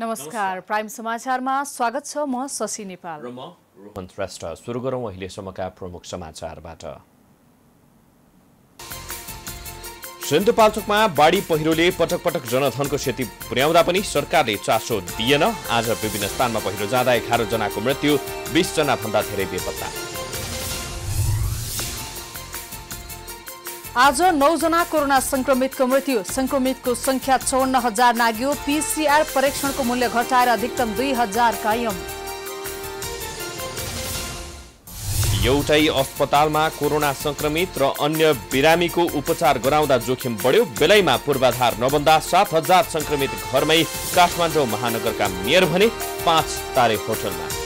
नमस्कार प्राइम समाचारमा स्वागत छ म शशी नेपाल र म रोहन श्रेष्ठ सुरु गरौँ अहिलेसम्मका प्रमुख समाचारबाट सिन्धुपाल्चोकमा बाढी पहिरोले पटक पटक जनधनको क्षति पुर्याउँदा पनि सरकारले चासो दिएन आज विभिन्न स्थानमा पहिरो जाँदा एघार जनाको मृत्यु बिसजना भन्दा धेरै बेपत्ता आज नौजना कोरोना संक्रमितको मृत्यु संक्रमितको संख्या चौन्न हजार नाग्यो पीसीआर परीक्षणको मूल्य घटाएर अधिकतम दुई हजार कायम एउटै अस्पतालमा कोरोना संक्रमित र अन्य बिरामीको उपचार गराउँदा जोखिम बढ्यो बेलैमा पूर्वाधार नबन्दा सात हजार संक्रमित घरमै काठमाडौँ महानगरका मेयर भने पाँच तारे होटलमा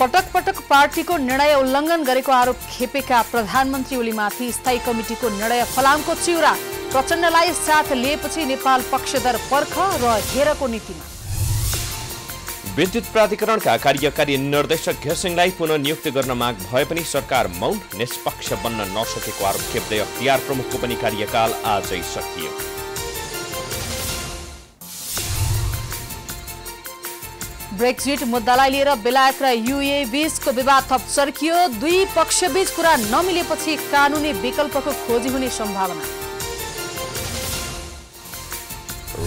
पटक पटक पार्टीको निर्णय उल्लङ्घन गरेको आरोप खेपेका प्रधानमन्त्री ओलीमाथि स्थायी कमिटिको निर्णय फलामको चिउरा प्रचण्डलाई साथ लिएपछि नेपाल पक्षधर पर्ख र हेरको नीतिमा विद्युत प्राधिकरणका कार्यकारी निर्देशक घेसिङलाई पुनः नियुक्त गर्न माग भए पनि सरकार मौन निष्पक्ष बन्न नसकेको आरोप खेप्दै अख्तियार प्रमुखको पनि कार्यकाल आजै सकियो ब्रेक्जिट मुद्दालाई लिएर बेलायत र युए बीचको विवाद थप चर्कियो दुई पक्षबीच कुरा नमिलेपछि कानुनी विकल्पको खोजी हुने सम्भावना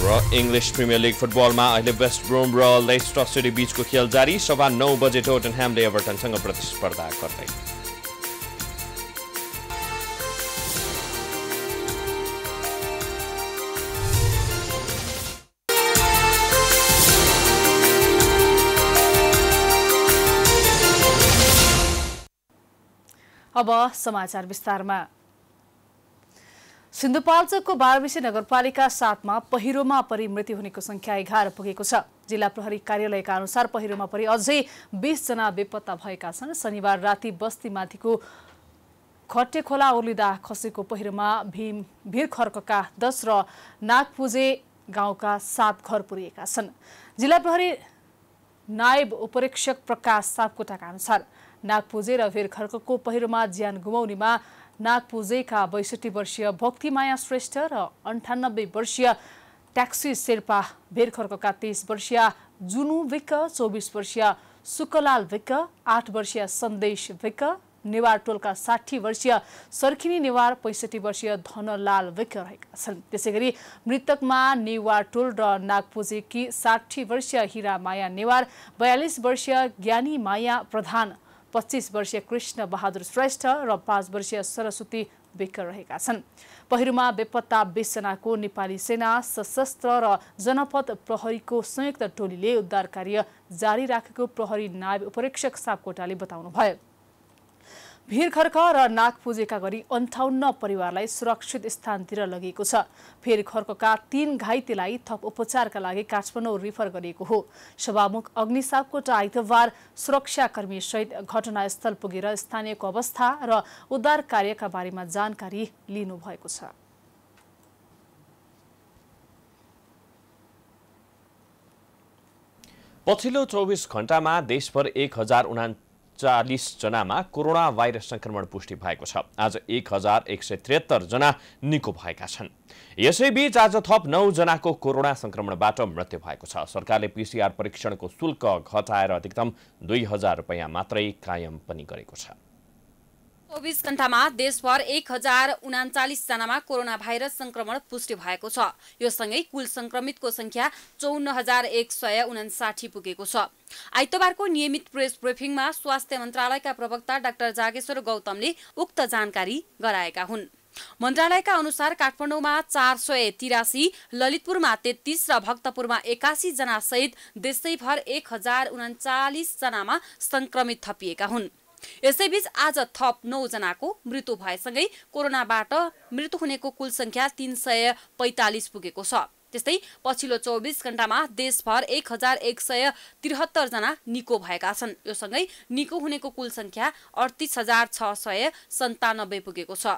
र इङ्ग्लिस प्रिमियर लिग फुटबलमा अहिले वेस्ट ब्रोम र लेस्टर सिटी बीचको खेल जारी सभा नौ बजे टोटनह्यामले एभर्टनसँग प्रतिस्पर्धा गर्दै अब समाचार विस्तारमा सिन्धुपाल्चोकको बारविसे नगरपालिका सातमा पहिरोमा परि मृत्यु हुनेको संख्या एघार पुगेको छ जिल्ला प्रहरी कार्यालयका अनुसार पहिरोमा परि अझै बिसजना बेपत्ता भएका छन् शनिबार राति बस्तीमाथिको खट्टे खोला ओर्लिँदा खसेको पहिरोमा भीम खर्कका दस र नागपुजे गाउँका सात घर पुरिएका छन् जिल्ला प्रहरी नायब उपरीक्षक प्रकाश सापकोटाका अनुसार नागपुजे र भेर खर्कको पहिरोमा ज्यान गुमाउनेमा नागपुजेका बैसठी वर्षीय भक्तिमाया श्रेष्ठ र अन्ठानब्बे वर्षीय ट्याक्सी शेर्पा भेरखर्कका तेइस वर्षीय जुनु विक चौबिस वर्षीय सुकलाल विक आठ वर्षीय सन्देश विक नेवार टोलका साठी वर्षीय सर्खिनी नेवार पैँसठी वर्षीय धनलाल विक रहेका छन् त्यसै गरी मृतकमा नेवार टोल र नागपुजेकी साठी वर्षीय माया नेवार बयालिस वर्षीय ज्ञानी माया प्रधान पच्चिस वर्षीय कृष्ण बहादुर श्रेष्ठ र पाँच वर्षीय सरस्वती बेकर रहेका छन् पहिरोमा बेपत्ता बिसजनाको नेपाली सेना सशस्त्र र जनपद प्रहरीको संयुक्त टोलीले उद्धार कार्य जारी राखेको प्रहरी नायब उपरीक्षक सापकोटाले बताउनुभयो भिरखर्क र पुजेका गरी अन्ठाउन्न परिवारलाई सुरक्षित स्थानतिर लगिएको छ भिरखर्कका तीन घाइतेलाई थप उपचारका लागि काठमाडौँ रिफर गरिएको हो सभामुख अग्निसापकोटा आइतबार सहित घटनास्थल पुगेर स्थानीयको अवस्था र उद्धार कार्यका बारेमा जानकारी लिनुभएको छ पछिल्लो चौबिस घण्टामा देशभर एक हजार उना चालिसजनामा कोरोना भाइरस संक्रमण पुष्टि भएको छ आज एक हजार एक सय त्रिहत्तरजना निको भएका छन् यसैबीच आज थप नौजनाको कोरोना सङ्क्रमणबाट मृत्यु भएको छ सरकारले पिसिआर परीक्षणको शुल्क घटाएर अधिकतम दुई हजार रुपियाँ मात्रै कायम पनि गरेको छ चौबिस घण्टामा देशभर एक हजार उनाचालिसजनामा कोरोना भाइरस संक्रमण पुष्टि भएको छ यो सँगै कुल संक्रमितको संख्या चौन्न हजार एक सय उनासाठी पुगेको छ आइतबारको नियमित प्रेस ब्रिफिङमा स्वास्थ्य मन्त्रालयका प्रवक्ता डाक्टर जागेश्वर गौतमले उक्त जानकारी गराएका हुन् मन्त्रालयका अनुसार काठमाडौँमा चार सय तिरासी ललितपुरमा तेत्तिस र भक्तपुरमा एकासी जना सहित देशैभर एक हजार उनाचालिसजनामा संक्रमित थपिएका हुन् यसैबीच आज थप जनाको मृत्यु भएसँगै कोरोनाबाट मृत्यु हुनेको कुल संख्या तिन सय पैँतालिस पुगेको छ त्यस्तै पछिल्लो चौबिस घण्टामा देशभर एक हजार एक सय त्रिहत्तरजना निको भएका छन् यो सँगै निको हुनेको कुल संख्या अडतिस हजार छ सय सन्तानब्बे पुगेको छ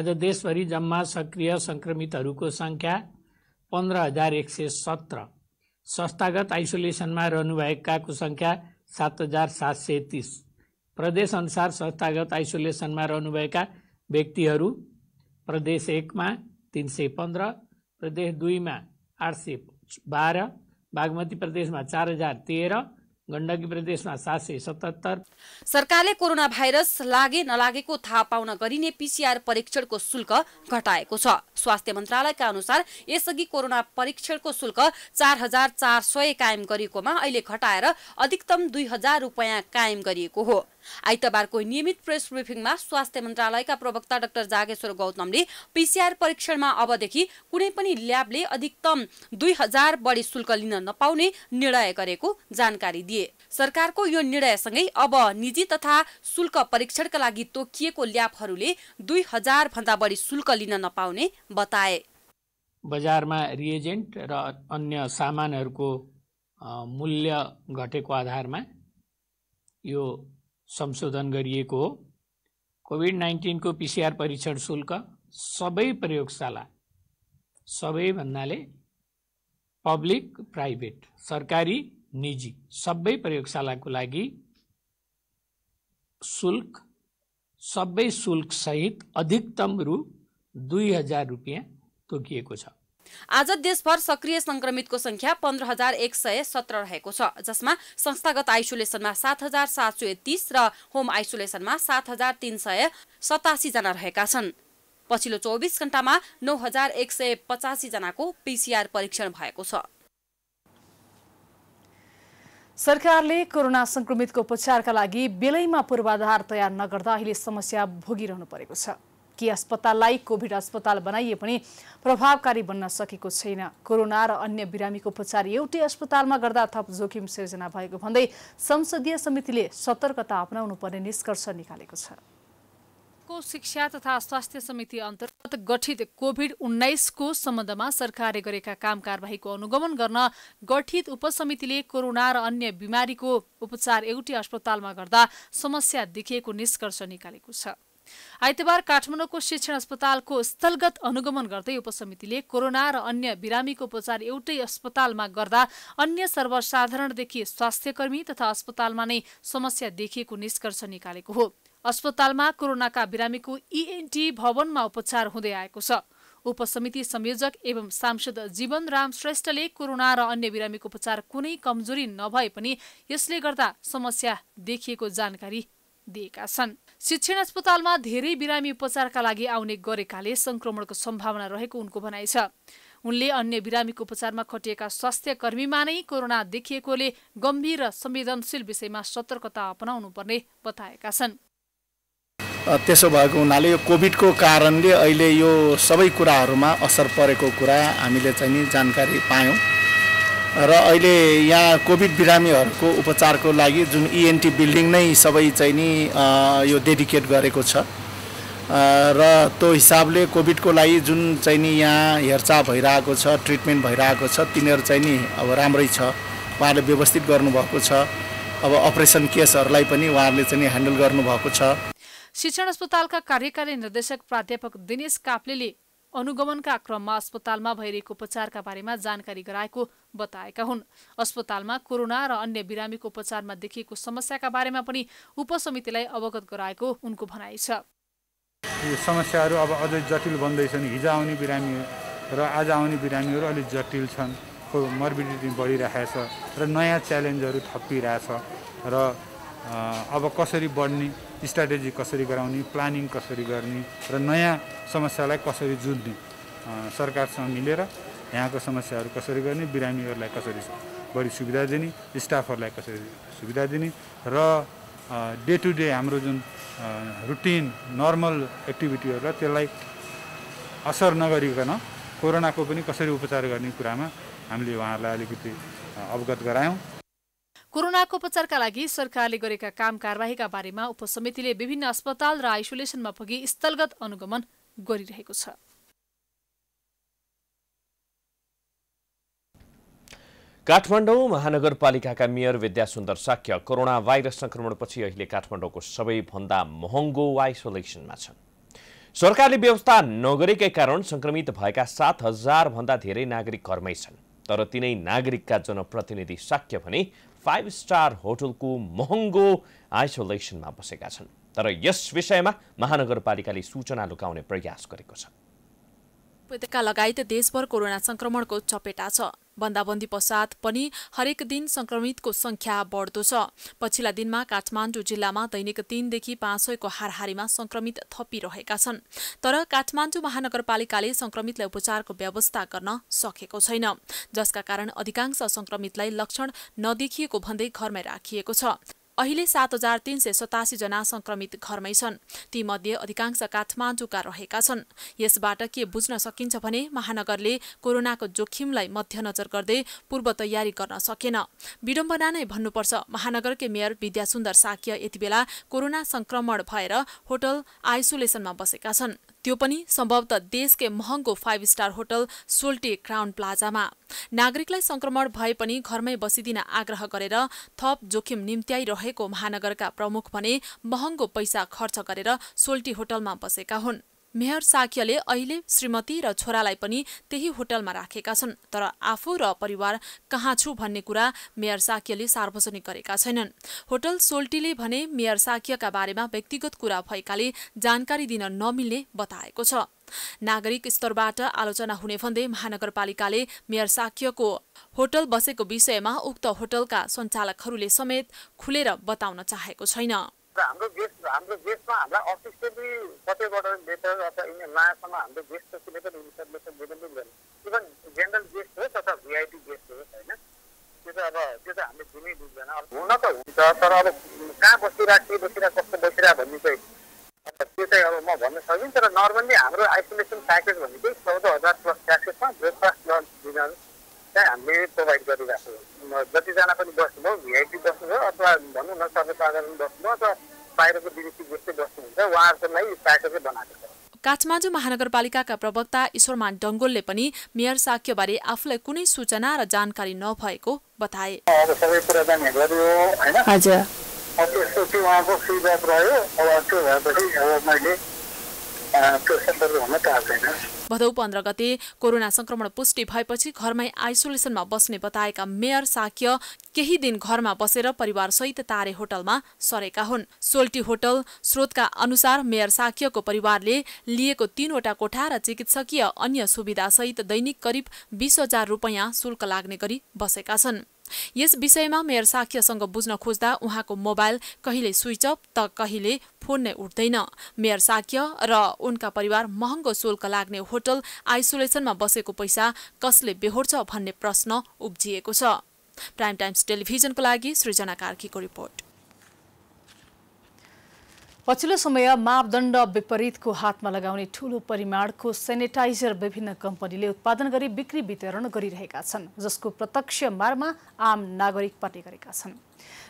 आज देशभरि जम्मा सक्रिय संक्रमितहरूको संख्या पन्ध्र हजार एक सय सत्र संस्थागत आइसोलेसनमा रहनुभएकाको सङ्ख्या सात हजार सात सय तिस प्रदेश अनुसार संस्थागत आइसोलेसनमा रहनुभएका व्यक्तिहरू प्रदेश एकमा तिन सय पन्ध्र प्रदेश दुईमा आठ सय बाह्र बागमती प्रदेशमा चार हजार तेह्र गण्डकी प्रदेशमा सात सय सतहत्तर सरकारले कोरोना भाइरस लागे नलागेको थाहा पाउन गरिने पिसिआर परीक्षणको शुल्क घटाएको छ स्वास्थ्य मन्त्रालयका अनुसार यसअघि कोरोना परीक्षणको शुल्क चार हजार चार सय कायम गरिएकोमा अहिले घटाएर अधिकतम दुई हजार रुपियाँ कायम गरिएको हो आइतबारको नियमित प्रेस ब्रिफिङमा स्वास्थ्य मन्त्रालयका प्रवक्ता डाक्टर जागेश्वर गौतमले पिसिआर परीक्षणमा अबदेखि कुनै पनि ल्याबले अधिकतम दुई हजार बढी शुल्क लिन नपाउने निर्णय गरेको जानकारी दिए सरकारको यो निर्णयसँगै अब निजी तथा शुल्क परीक्षणका लागि तोकिएको ल्याबहरूले दुई हजार भन्दा बढी शुल्क लिन नपाउने बताए बजारमा रिएजेन्ट र अन्य सामानहरूको मूल्य घटेको आधारमा यो संशोधन गरिएको हो कोभिड नाइन्टिनको पिसिआर परीक्षण शुल्क सबै प्रयोगशाला सबै भन्नाले पब्लिक प्राइभेट सरकारी निजी सबै प्रयोगशालाको लागि शुल्क सबै शुल्कसहित अधिकतम रु दुई हजार रुपियाँ तोकिएको छ आज देशभर सक्रिय संक्रमितको संख्या पन्ध्र हजार एक सय सत्र रहेको छ जसमा संस्थागत आइसोलेसनमा सात हजार सात सय तीस र होम आइसोलेसनमा सात हजार तीन सय सतासीजना रहेका छन् पछिल्लो चौबिस घण्टामा नौ हजार एक सय पचासीजनाको पिसिआर परीक्षण भएको छ सरकारले कोरोना संक्रमितको उपचारका लागि बेलैमा पूर्वाधार तयार नगर्दा अहिले समस्या भोगिरहनु परेको छ कि अस्पताललाई कोभिड अस्पताल बनाइए पनि प्रभावकारी बन्न सकेको छैन कोरोना र अन्य बिरामीको उपचार एउटै अस्पतालमा गर्दा थप जोखिम सिर्जना भएको भन्दै संसदीय समितिले सतर्कता अप्नाउनु पर्ने निष्कर्ष निकालेको छ को शिक्षा तथा स्वास्थ्य समिति अन्तर्गत गठित कोभिड उन्नाइसको सम्बन्धमा सरकारले गरेका काम कारवाहीको अनुगमन गर्न गठित उपसमितिले कोरोना र अन्य बिमारीको उपचार एउटै अस्पतालमा गर्दा समस्या देखिएको निष्कर्ष निकालेको छ आइतबार काठमाडौँको शिक्षण अस्पतालको स्थलगत अनुगमन गर्दै उपसमितिले कोरोना र अन्य बिरामीको उपचार एउटै अस्पतालमा गर्दा अन्य सर्वसाधारणदेखि स्वास्थ्यकर्मी तथा अस्पतालमा नै समस्या देखिएको निष्कर्ष निकालेको हो अस्पतालमा कोरोनाका बिरामीको इएनटी e भवनमा उपचार हुँदै आएको छ उपसमिति संयोजक एवं सांसद जीवन राम श्रेष्ठले कोरोना र अन्य बिरामीको उपचार कुनै कमजोरी नभए पनि यसले गर्दा समस्या देखिएको जानकारी दिएका छन् शिक्षण अस्पतालमा धेरै बिरामी उपचारका लागि आउने गरेकाले संक्रमणको सम्भावना रहेको उनको भनाइ छ उनले अन्य बिरामीको उपचारमा खटिएका स्वास्थ्य कर्मीमा नै कोरोना देखिएकोले गम्भीर र संवेदनशील विषयमा सतर्कता अपनाउनु पर्ने बताएका छन् त्यसो भएको हुनाले यो कोभिडको कारणले अहिले यो सबै कुराहरूमा असर परेको कुरा हामीले चाहिँ नि जानकारी पायौँ र अहिले यहाँ कोभिड बिरामीहरूको उपचारको लागि जुन इएनटी e बिल्डिङ नै सबै चाहिँ नि यो डेडिकेट गरेको छ र त्यो हिसाबले कोभिडको लागि जुन चाहिँ नि यहाँ हेरचाह भइरहेको छ ट्रिटमेन्ट भइरहेको छ तिनीहरू चाहिँ नि अब राम्रै छ उहाँले व्यवस्थित गर्नुभएको छ अब अपरेसन केसहरूलाई पनि उहाँहरूले चाहिँ नि ह्यान्डल गर्नुभएको छ शिक्षण अस्पतालका कार्यकारी निर्देशक प्राध्यापक दिनेश काप्लेले अनुगमनका क्रममा अस्पतालमा भइरहेको उपचारका बारेमा जानकारी गराएको बताएका हुन् अस्पतालमा कोरोना र अन्य बिरामीको उपचारमा देखिएको समस्याका बारेमा पनि उपसमितिलाई अवगत गराएको उनको भनाइ छ यो समस्याहरू अब अझै जटिल बन्दैछन् हिजो आउने बिरामी र आज आउने बिरामीहरू अलिक जटिल छन् मर्बिडिटी बढिरहेछ र नयाँ च्यालेन्जहरू थपिरहेछ र अब कसरी बढ्ने स्ट्राटेजी कसरी गराउने प्लानिङ कसरी गर्ने र नयाँ समस्यालाई कसरी जुझ्ने सरकारसँग मिलेर यहाँको समस्याहरू कसरी गर्ने बिरामीहरूलाई कसरी बढी सुविधा दिने स्टाफहरूलाई कसरी सुविधा दिने र डे टु डे हाम्रो जुन रुटिन नर्मल एक्टिभिटीहरूलाई त्यसलाई असर नगरिकन कोरोनाको पनि कसरी उपचार गर्ने कुरामा हामीले उहाँहरूलाई अलिकति अवगत गरायौँ कोरोनाको उपचारका लागि सरकारले गरेका काम कारवाहीका बारेमा उपसमितिले विभिन्न अस्पताल र आइसोलेसनमा पुगी स्थलगत अनुगमन गरिरहेको छ काठमाडौँ महानगरपालिकाका mayor Bidyasundar Shakya corona virus संक्रमणपछि अहिले काठमाडौँको सबैभन्दा महँगो आइसोलेसनमा छन् सरकारले व्यवस्था नगरेकै कारण संक्रमित भएका सात हजारभन्दा धेरै नागरिक घरमै छन् तर तिनै नागरिकका जनप्रतिनिधि साक्य भने फाइभ स्टार होटलको महँगो आइसोलेसनमा बसेका छन् तर यस विषयमा महानगरपालिकाले सूचना लुकाउने प्रयास गरेको छ उपत्यका लगायत देशभर कोरोना संक्रमणको चपेटा छ बन्दाबन्दी पश्चात पनि हरेक दिन संक्रमितको संख्या बढ्दो छ पछिल्ला दिनमा काठमाडौँ जिल्लामा दैनिक तीनदेखि पाँच सयको हारहारीमा संक्रमित थपिरहेका छन् तर काठमाडौँ महानगरपालिकाले संक्रमितलाई उपचारको व्यवस्था गर्न सकेको छैन जसका कारण अधिकांश संक्रमितलाई लक्षण नदेखिएको भन्दै घरमै राखिएको छ अहिले सात हजार तीन सय सतासी जना संक्रमित घरमै छन् तीमध्ये अधिकांश काठमाडौँका रहेका छन् यसबाट के बुझ्न सकिन्छ भने महानगरले कोरोनाको जोखिमलाई मध्यनजर गर्दै पूर्व तयारी गर्न सकेन विडम्बना नै भन्नुपर्छ महानगरकै मेयर विद्यासुन्दर साक्य यति बेला कोरोना संक्रमण भएर होटल आइसोलेसनमा बसेका छन् त्यो पनि सम्भवत देशकै महँगो five star hotel Soaltee Crowne प्लाजामा नागरिकलाई संक्रमण भए पनि घरमै बसिदिन आग्रह गरेर थप जोखिम निम्त्याइरहेको महानगरका प्रमुख भने महँगो पैसा खर्च गरेर सोल्टी होटलमा बसेका हुन् मेयर साक्यले अहिले श्रीमती र छोरालाई पनि त्यही होटलमा राखेका छन् तर आफू र परिवार कहाँ छु भन्ने कुरा मेयर साक्यले सार्वजनिक गरेका छैनन् होटल सोल्टीले भने मेयर साक्यका बारेमा व्यक्तिगत कुरा भएकाले जानकारी दिन नमिल्ने बताएको छ नागरिक स्तरबाट आलोचना हुने भन्दै महानगरपालिकाले मेयर साक्यको होटल बसेको विषयमा उक्त होटलका सञ्चालकहरूले समेत खुलेर बताउन चाहेको छैन र हाम्रो गेस्ट हाम्रो गेस्टमा हामीलाई अफिसियली कतैबाट लेटर अथवा यिनीहरू नयाँसम्म हाम्रो गेस्ट त कसैले पनि इन्फर्मेसन दिनु पनि हुँदैन इभन जेनरल गेस्ट होस् अथवा भिआइपी गेस्ट होस् होइन त्यो त अब त्यो त हामीले दिनै बुझ्दैन अब हुन त हुन्छ तर अब कहाँ बसिरहेको के बसिरहेको कस्तो बसिरहेको भन्ने चाहिँ अब त्यो चाहिँ अब म भन्न सकिनँ तर नर्मल्ली हाम्रो आइसोलेसन प्याकेज भनेको चौध हजार प्लस प्याकेजमा ब्रेकफास्ट लन्च डिनर चाहिँ हामीले प्रोभाइड गरिरहेको जतिजना पनि बस्नुभयो भिआइपी बस्नुभयो अथवा भनौँ न सर्वसाधारण बस्नुभयो अथवा बाहिरको विदेशी गोष्ठी बस्नुहुन्छ उहाँहरूकोलाई प्याकेज बनाएको छ काठमाडौँ महानगरपालिकाका प्रवक्ता ईश्वरमान डङ्गोलले पनि मेयर साक्यबारे आफूलाई कुनै सूचना र जानकारी नभएको बताए सबै कुरा जाने गरियो होइन फिडब्याक रह्यो अब त्यो भएपछि अब मैले त्यो सन्दर्भ हुन भदौ पन्ध्र गते कोरोना संक्रमण पुष्टि भएपछि घरमै आइसोलेसनमा बस्ने बताएका मेयर साक्य केही दिन घरमा बसेर परिवारसहित तारे होटलमा सरेका हुन् सोल्टी होटल स्रोतका अनुसार मेयर साक्यको परिवारले लिएको तीनवटा कोठा र चिकित्सकीय अन्य सुविधासहित दैनिक करिब बीस हजार रुपियाँ शुल्क लाग्ने गरी बसेका छन् यस विषयमा मेयर साक्यसँग बुझ्न खोज्दा उहाँको मोबाइल कहिले स्विच अफ त कहिले फोन नै उठ्दैन मेयर साक्य र उनका परिवार महँगो शुल्क लाग्ने होटल आइसोलेसनमा बसेको पैसा कसले बेहोर्छ भन्ने प्रश्न उब्जिएको छ प्राइम टाइम्स टेलिभिजनको लागि सृजना कार्कीको रिपोर्ट पछिल्लो समय मापदण्ड विपरीतको हातमा लगाउने ठूलो परिमाणको सेनिटाइजर विभिन्न कम्पनीले उत्पादन गरी बिक्री वितरण गरिरहेका छन् जसको प्रत्यक्ष मारमा आम नागरिक पर्ने गरेका छन्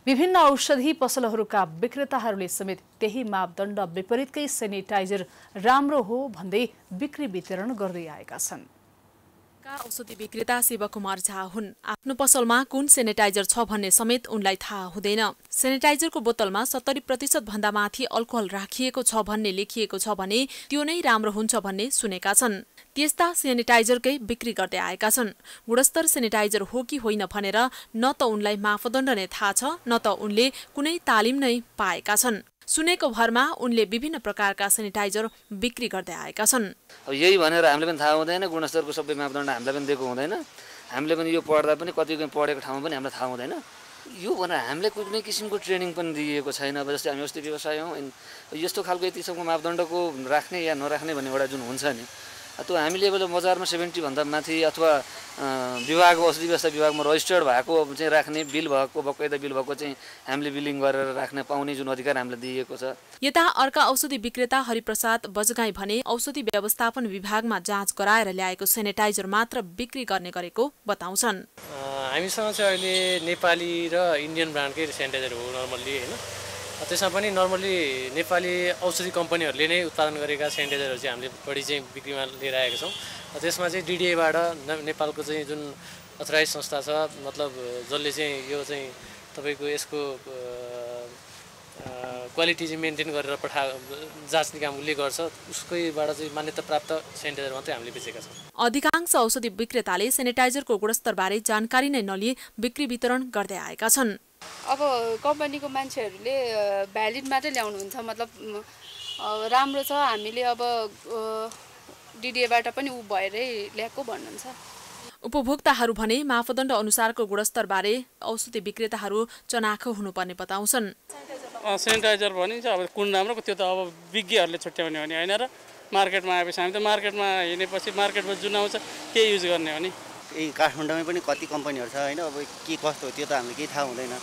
विभिन्न औषधि पसलहरूका विक्रेताहरूले समेत त्यही मापदण्ड विपरीतकै सेनिटाइजर राम्रो हो भन्दै बिक्री वितरण गर्दै आएका छन् का औषधि विक्रेता शिवकुमार झा हुन् आफ्नो पसलमा कुन सेनिटाइजर छ भन्ने समेत उनलाई थाहा हुँदैन सेनिटाइजरको बोतलमा सत्तरी प्रतिशत भन्दा माथि अल्कोहल राखिएको छ भन्ने लेखिएको छ भने त्यो नै राम्रो हुन्छ भन्ने सुनेका छन् त्यस्ता सेनिटाइजरकै बिक्री गर्दै आएका छन् गुणस्तर सेनिटाइजर हो कि होइन भनेर न त उनलाई मापदण्ड नै थाहा छ न त उनले कुनै तालिम नै पाएका छन् सुनेको भरमा उनले विभिन्न प्रकारका सेनिटाइजर बिक्री गर्दै आएका छन् अब यही भनेर हामीले पनि थाहा हुँदैन गुणस्तरको सबै मापदण्ड हामीलाई पनि दिएको हुँदैन हामीले पनि यो पढ्दा पनि कति पढेको ठाउँमा पनि हामीलाई थाहा हुँदैन यो भनेर हामीले कुनै किसिमको ट्रेनिङ पनि दिएको छैन अब जस्तै हामी अस्ति व्यवसाय हौँ यस्तो खालको यति यतिसम्म मापदण्डको राख्ने या नराख्ने भन्ने एउटा जुन हुन्छ नि अथवा हामीले अब बजारमा सेभेन्टीभन्दा माथि अथवा विभाग औषधि व्यवस्था विभागमा रजिस्टर्ड भएको चाहिँ राख्ने बिल भएको बकैदा बिल भएको चाहिँ हामीले बिलिङ गरेर राख्न पाउने जुन अधिकार हामीलाई दिएको छ यता अर्का औषधि विक्रेता हरिप्रसाद बजगाई भने औषधि व्यवस्थापन विभागमा जाँच गराएर ल्याएको सेनिटाइजर मात्र बिक्री गर्ने गरेको बताउँछन् हामीसँग चाहिँ अहिले नेपाली र इन्डियन ब्रान्डकै सेनिटाइजर हो नर्मल्ली होइन त्यसमा पनि नर्मली नेपाली औषधि कम्पनीहरूले नै उत्पादन गरेका सेनिटाइजरहरू चाहिँ हामीले बढी चाहिँ बिक्रीमा लिएर आएका छौँ त्यसमा चाहिँ डिडिएबाट नेपालको चाहिँ जुन अथराइज संस्था छ मतलब जसले चाहिँ यो चाहिँ तपाईँको यसको क्वालिटी चाहिँ मेन्टेन गरेर पठा जाँच्ने काम उसले गर्छ उसकैबाट चाहिँ मान्यता प्राप्त सेनिटाइजर मात्रै हामीले बेचेका छौँ अधिकांश औषधि विक्रेताले सेनिटाइजरको गुणस्तरबारे जानकारी नै नलिए बिक्री वितरण गर्दै आएका छन् अब कम्पनीको मान्छेहरूले भ्यालिड मात्रै ल्याउनुहुन्छ मतलब राम्रो छ हामीले अब डिडिएबाट पनि ऊ भएरै ल्याएको भन्नुहुन्छ उपभोक्ताहरू भने मापदण्ड अनुसारको गुणस्तरबारे औषधि विक्रेताहरू चनाखो हुनुपर्ने बताउँछन् सेनिटाइजर भनिन्छ अब कुन राम्रो त्यो त अब विज्ञहरूले छुट्याउने हो नि होइन र मार्केटमा आएपछि हामी त मार्केटमा हिँडेपछि मार्केटमा जुन आउँछ त्यही युज गर्ने हो नि यही काठमाडौँमै पनि कति कम्पनीहरू छ होइन अब के कस्तो हो त्यो त हामीलाई केही थाहा हुँदैन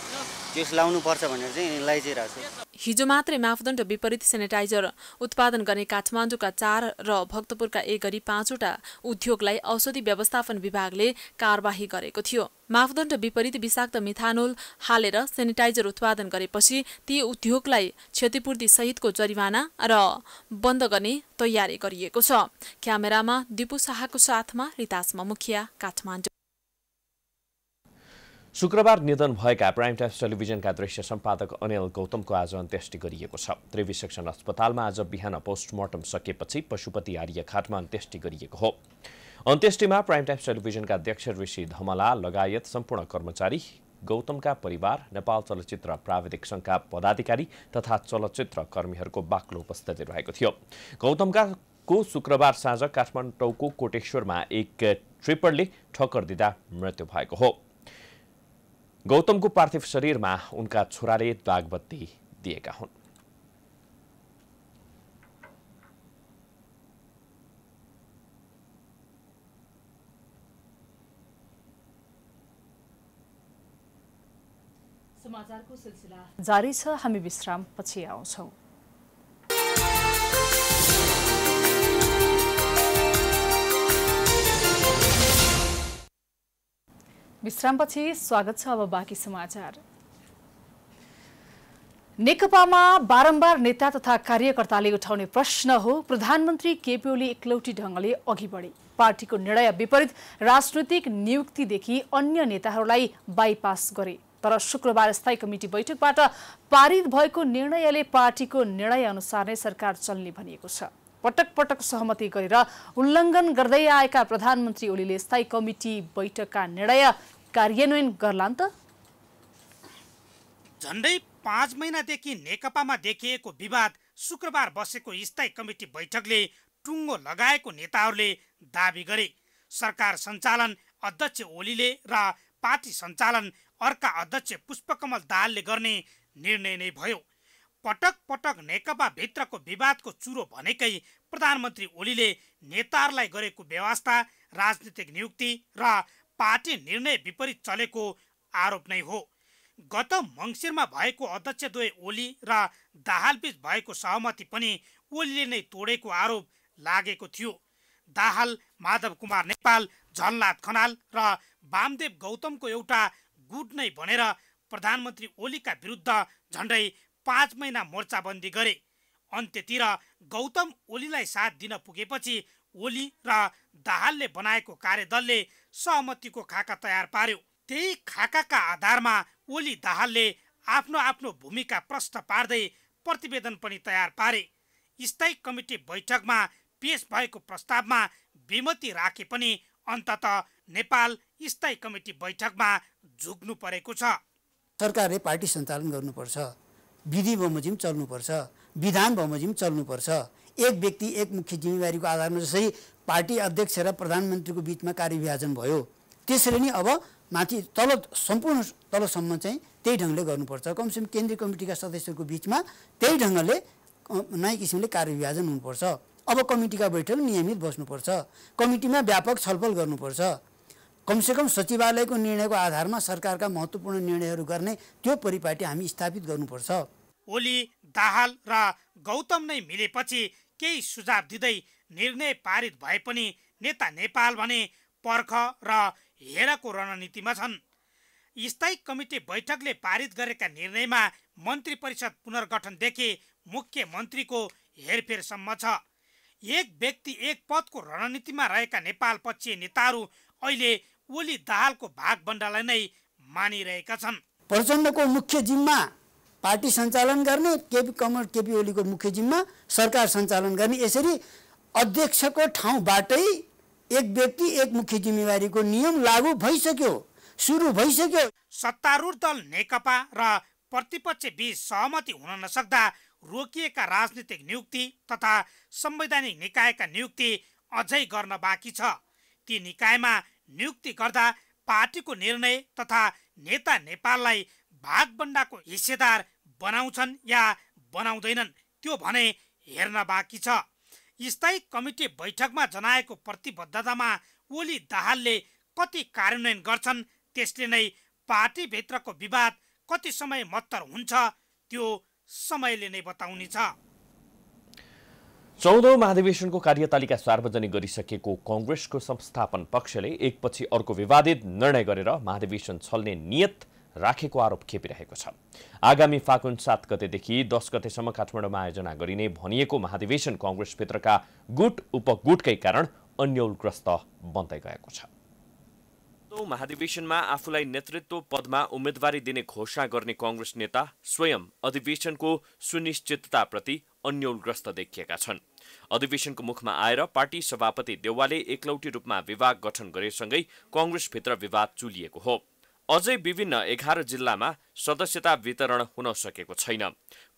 त्यस लाउनुपर्छ भनेर चाहिँ लाइजिरहेको छ हिजो मात्रै मापदण्ड विपरीत सेनिटाइजर उत्पादन गर्ने काठमाडौँका चार र भक्तपुरका एक गरी पाँचवटा उद्योगलाई औषधि व्यवस्थापन विभागले कारवाही गरेको थियो मापदण्ड विपरीत विषाक्त मिथानोल हालेर सेनिटाइजर उत्पादन गरेपछि ती उद्योगलाई क्षतिपूर्ति सहितको जरिवाना र बन्द गर्ने तयारी गरिएको छ क्यामेरामा दिपु शाहको साथमा रितासमा मुखिया काठमाडौँ शुक्रबार निधन भएका प्राइम टाइम्स टेलिभिजनका दृश्य सम्पादक अनिल गौतमको आज अन्त्येष्टि गरिएको छ त्रिवी सेक्सन अस्पतालमा आज बिहान पोस्टमार्टम सकिएपछि पशुपति आर्यघाटमा अन्त्येष्टि गरिएको हो अन्त्येष्टिमा प्राइम टाइम्स टेलिभिजनका अध्यक्ष ऋषि धमला लगायत सम्पूर्ण कर्मचारी गौतमका परिवार नेपाल चलचित्र प्राविधिक सङ्घका पदाधिकारी तथा चलचित्र कर्मीहरूको बाक्लो उपस्थिति रहेको थियो गौतमका को शुक्रबार साँझ काठमाडौँको कोटेश्वरमा एक ट्रिपरले ठक्कर दिँदा मृत्यु भएको हो गौतमको पार्थिव शरीरमा उनका छोराले दागबत्ती दिएका हुन् जारी छ हामी विश्राम पछि आउँछौँ विश्रामपछि स्वागत छ अब बाँकी समाचार नेकपामा बारम्बार नेता तथा कार्यकर्ताले उठाउने प्रश्न हो प्रधानमन्त्री केपी ओली एकलौटी ढङ्गले अघि बढे पार्टीको निर्णय विपरीत राजनैतिक नियुक्तिदेखि अन्य नेताहरूलाई बाइपास गरे तर शुक्रबार स्थायी कमिटी बैठकबाट पारित भएको निर्णयले पार्टीको निर्णय अनुसार नै सरकार चल्ने भनिएको छ पटक पटक सहमति गरेर उल्लङ्घन गर्दै आएका प्रधानमन्त्री ओलीले स्थायी कमिटी बैठकका निर्णय कार्यान्वयन गर्लान् त झन्डै पाँच महिनादेखि नेकपामा देखिएको विवाद शुक्रबार बसेको स्थायी कमिटी बैठकले टुङ्गो लगाएको नेताहरूले दावी गरे सरकार सञ्चालन अध्यक्ष ओलीले र पार्टी सञ्चालन अर्का अध्यक्ष पुष्पकमल दाहालले गर्ने निर्णय नै भयो पटक पटक नेकपा भित्रको विवादको चुरो भनेकै प्रधानमन्त्री ओलीले नेताहरूलाई गरेको व्यवस्था राजनीतिक नियुक्ति र पार्टी निर्णय विपरीत चलेको आरोप नै हो गत मङ्सिरमा भएको अध्यक्षद्वय ओली र दाहालबीच भएको सहमति पनि ओलीले नै तोडेको आरोप लागेको थियो दाहाल माधव कुमार नेपाल झलनाथ खनाल र वामदेव गौतमको एउटा गुट नै भनेर प्रधानमन्त्री ओलीका विरुद्ध झन्डै पाँच महिना मोर्चाबन्दी गरे अन्त्यतिर गौतम ओलीलाई साथ दिन पुगेपछि ओली र दाहालले बनाएको कार्यदलले सहमतिको खाका तयार पार्यो त्यही खाकाका आधारमा ओली दाहालले आफ्नो आफ्नो भूमिका प्रष्ट पार्दै प्रतिवेदन पनि तयार पारे स्थायी कमिटी बैठकमा पेश भएको प्रस्तावमा विमति राखे पनि अन्तत नेपाल स्थायी कमिटी बैठकमा झुक्नु परेको छ सरकारले पार्टी सञ्चालन गर्नुपर्छ विधि बमोजिम चल्नुपर्छ विधान बमोजिम चल्नुपर्छ एक व्यक्ति एक मुख्य जिम्मेवारीको आधारमा जसरी पार्टी अध्यक्ष र प्रधानमन्त्रीको बिचमा कार्यविभाजन भयो त्यसरी नै अब माथि तल सम्पूर्ण तलसम्म चाहिँ त्यही ढङ्गले गर्नुपर्छ कमसेकम केन्द्रीय कमिटीका सदस्यहरूको बिचमा त्यही ढङ्गले नयाँ किसिमले कार्यविभाजन हुनुपर्छ अब कमिटीका बैठक नियमित बस्नुपर्छ कमिटीमा व्यापक छलफल गर्नुपर्छ कमसेकम सचिवालयको निर्णयको आधारमा सरकारका महत्त्वपूर्ण निर्णयहरू गर्ने त्यो परिपाटी हामी स्थापित गर्नुपर्छ ओली दाहाल र गौतम नै मिलेपछि केही सुझाव दिँदै निर्णय पारित भए पनि नेता नेपाल भने पर्ख र हेरको रणनीतिमा छन् स्थायी कमिटी बैठकले पारित गरेका निर्णयमा मन्त्री परिषद पुनर्गठनदेखि मुख्यमन्त्रीको हेरफेरसम्म छ एक व्यक्ति एक पदको रणनीतिमा रहेका नेपाल पक्षीय नेताहरू अहिले ओली दाहालको बन्डालाई नै मानिरहेका छन् प्रचण्डको मुख्य जिम्मा पार्टी सञ्चालन गर्ने केपी कमल केपी ओलीको मुख्य जिम्मा सरकार सञ्चालन गर्ने यसरी अध्यक्षको ठाउँबाटै एक व्यक्ति एक मुख्य जिम्मेवारीको नियम लागू भइसक्यो सुरु भइसक्यो सत्तारूढ दल नेकपा र प्रतिपक्ष बीच सहमति हुन नसक्दा रोकिएका राजनीतिक नियुक्ति तथा संवैधानिक निकायका नियुक्ति अझै गर्न बाँकी छ ती निकायमा नियुक्ति गर्दा पार्टीको निर्णय तथा नेता नेपाललाई भागबन्डाको हिस्सेदार बनाउँछन् या बनाउँदैनन् त्यो भने हेर्न बाँकी छ स्थायी कमिटी बैठकमा जनाएको प्रतिबद्धतामा ओली दाहालले कति कार्यान्वयन गर्छन् त्यसले नै पार्टीभित्रको विवाद कति समय मत्तर हुन्छ त्यो समयले नै बताउनेछ चौधौँ महाधिवेशनको कार्यतालिका सार्वजनिक गरिसकेको कङ्ग्रेसको संस्थापन पक्षले एकपछि अर्को विवादित निर्णय गरेर महाधिवेशन छल्ने नियत राखेको आरोप खेपिरहेको छ आगामी फागुन सात गतेदेखि दस गतेसम्म काठमाडौँमा आयोजना गरिने भनिएको महाधिवेशन कङ्ग्रेसभित्रका गुट उपगुटकै कारण अन्यलग्रस्त बन्दै गएको छ महाधिवेशनमा आफूलाई नेतृत्व पदमा उम्मेदवारी दिने घोषणा गर्ने कङ्ग्रेस नेता स्वयं अधिवेशनको सुनिश्चितताप्रति अन्यलग्रस्त देखिएका छन् अधिवेशनको मुखमा आएर पार्टी सभापति देउवाले एकलौटी रूपमा विभाग गठन गरेसँगै कङ्ग्रेसभित्र विवाद चुलिएको हो अझै विभिन्न एघार जिल्लामा सदस्यता वितरण हुन सकेको छैन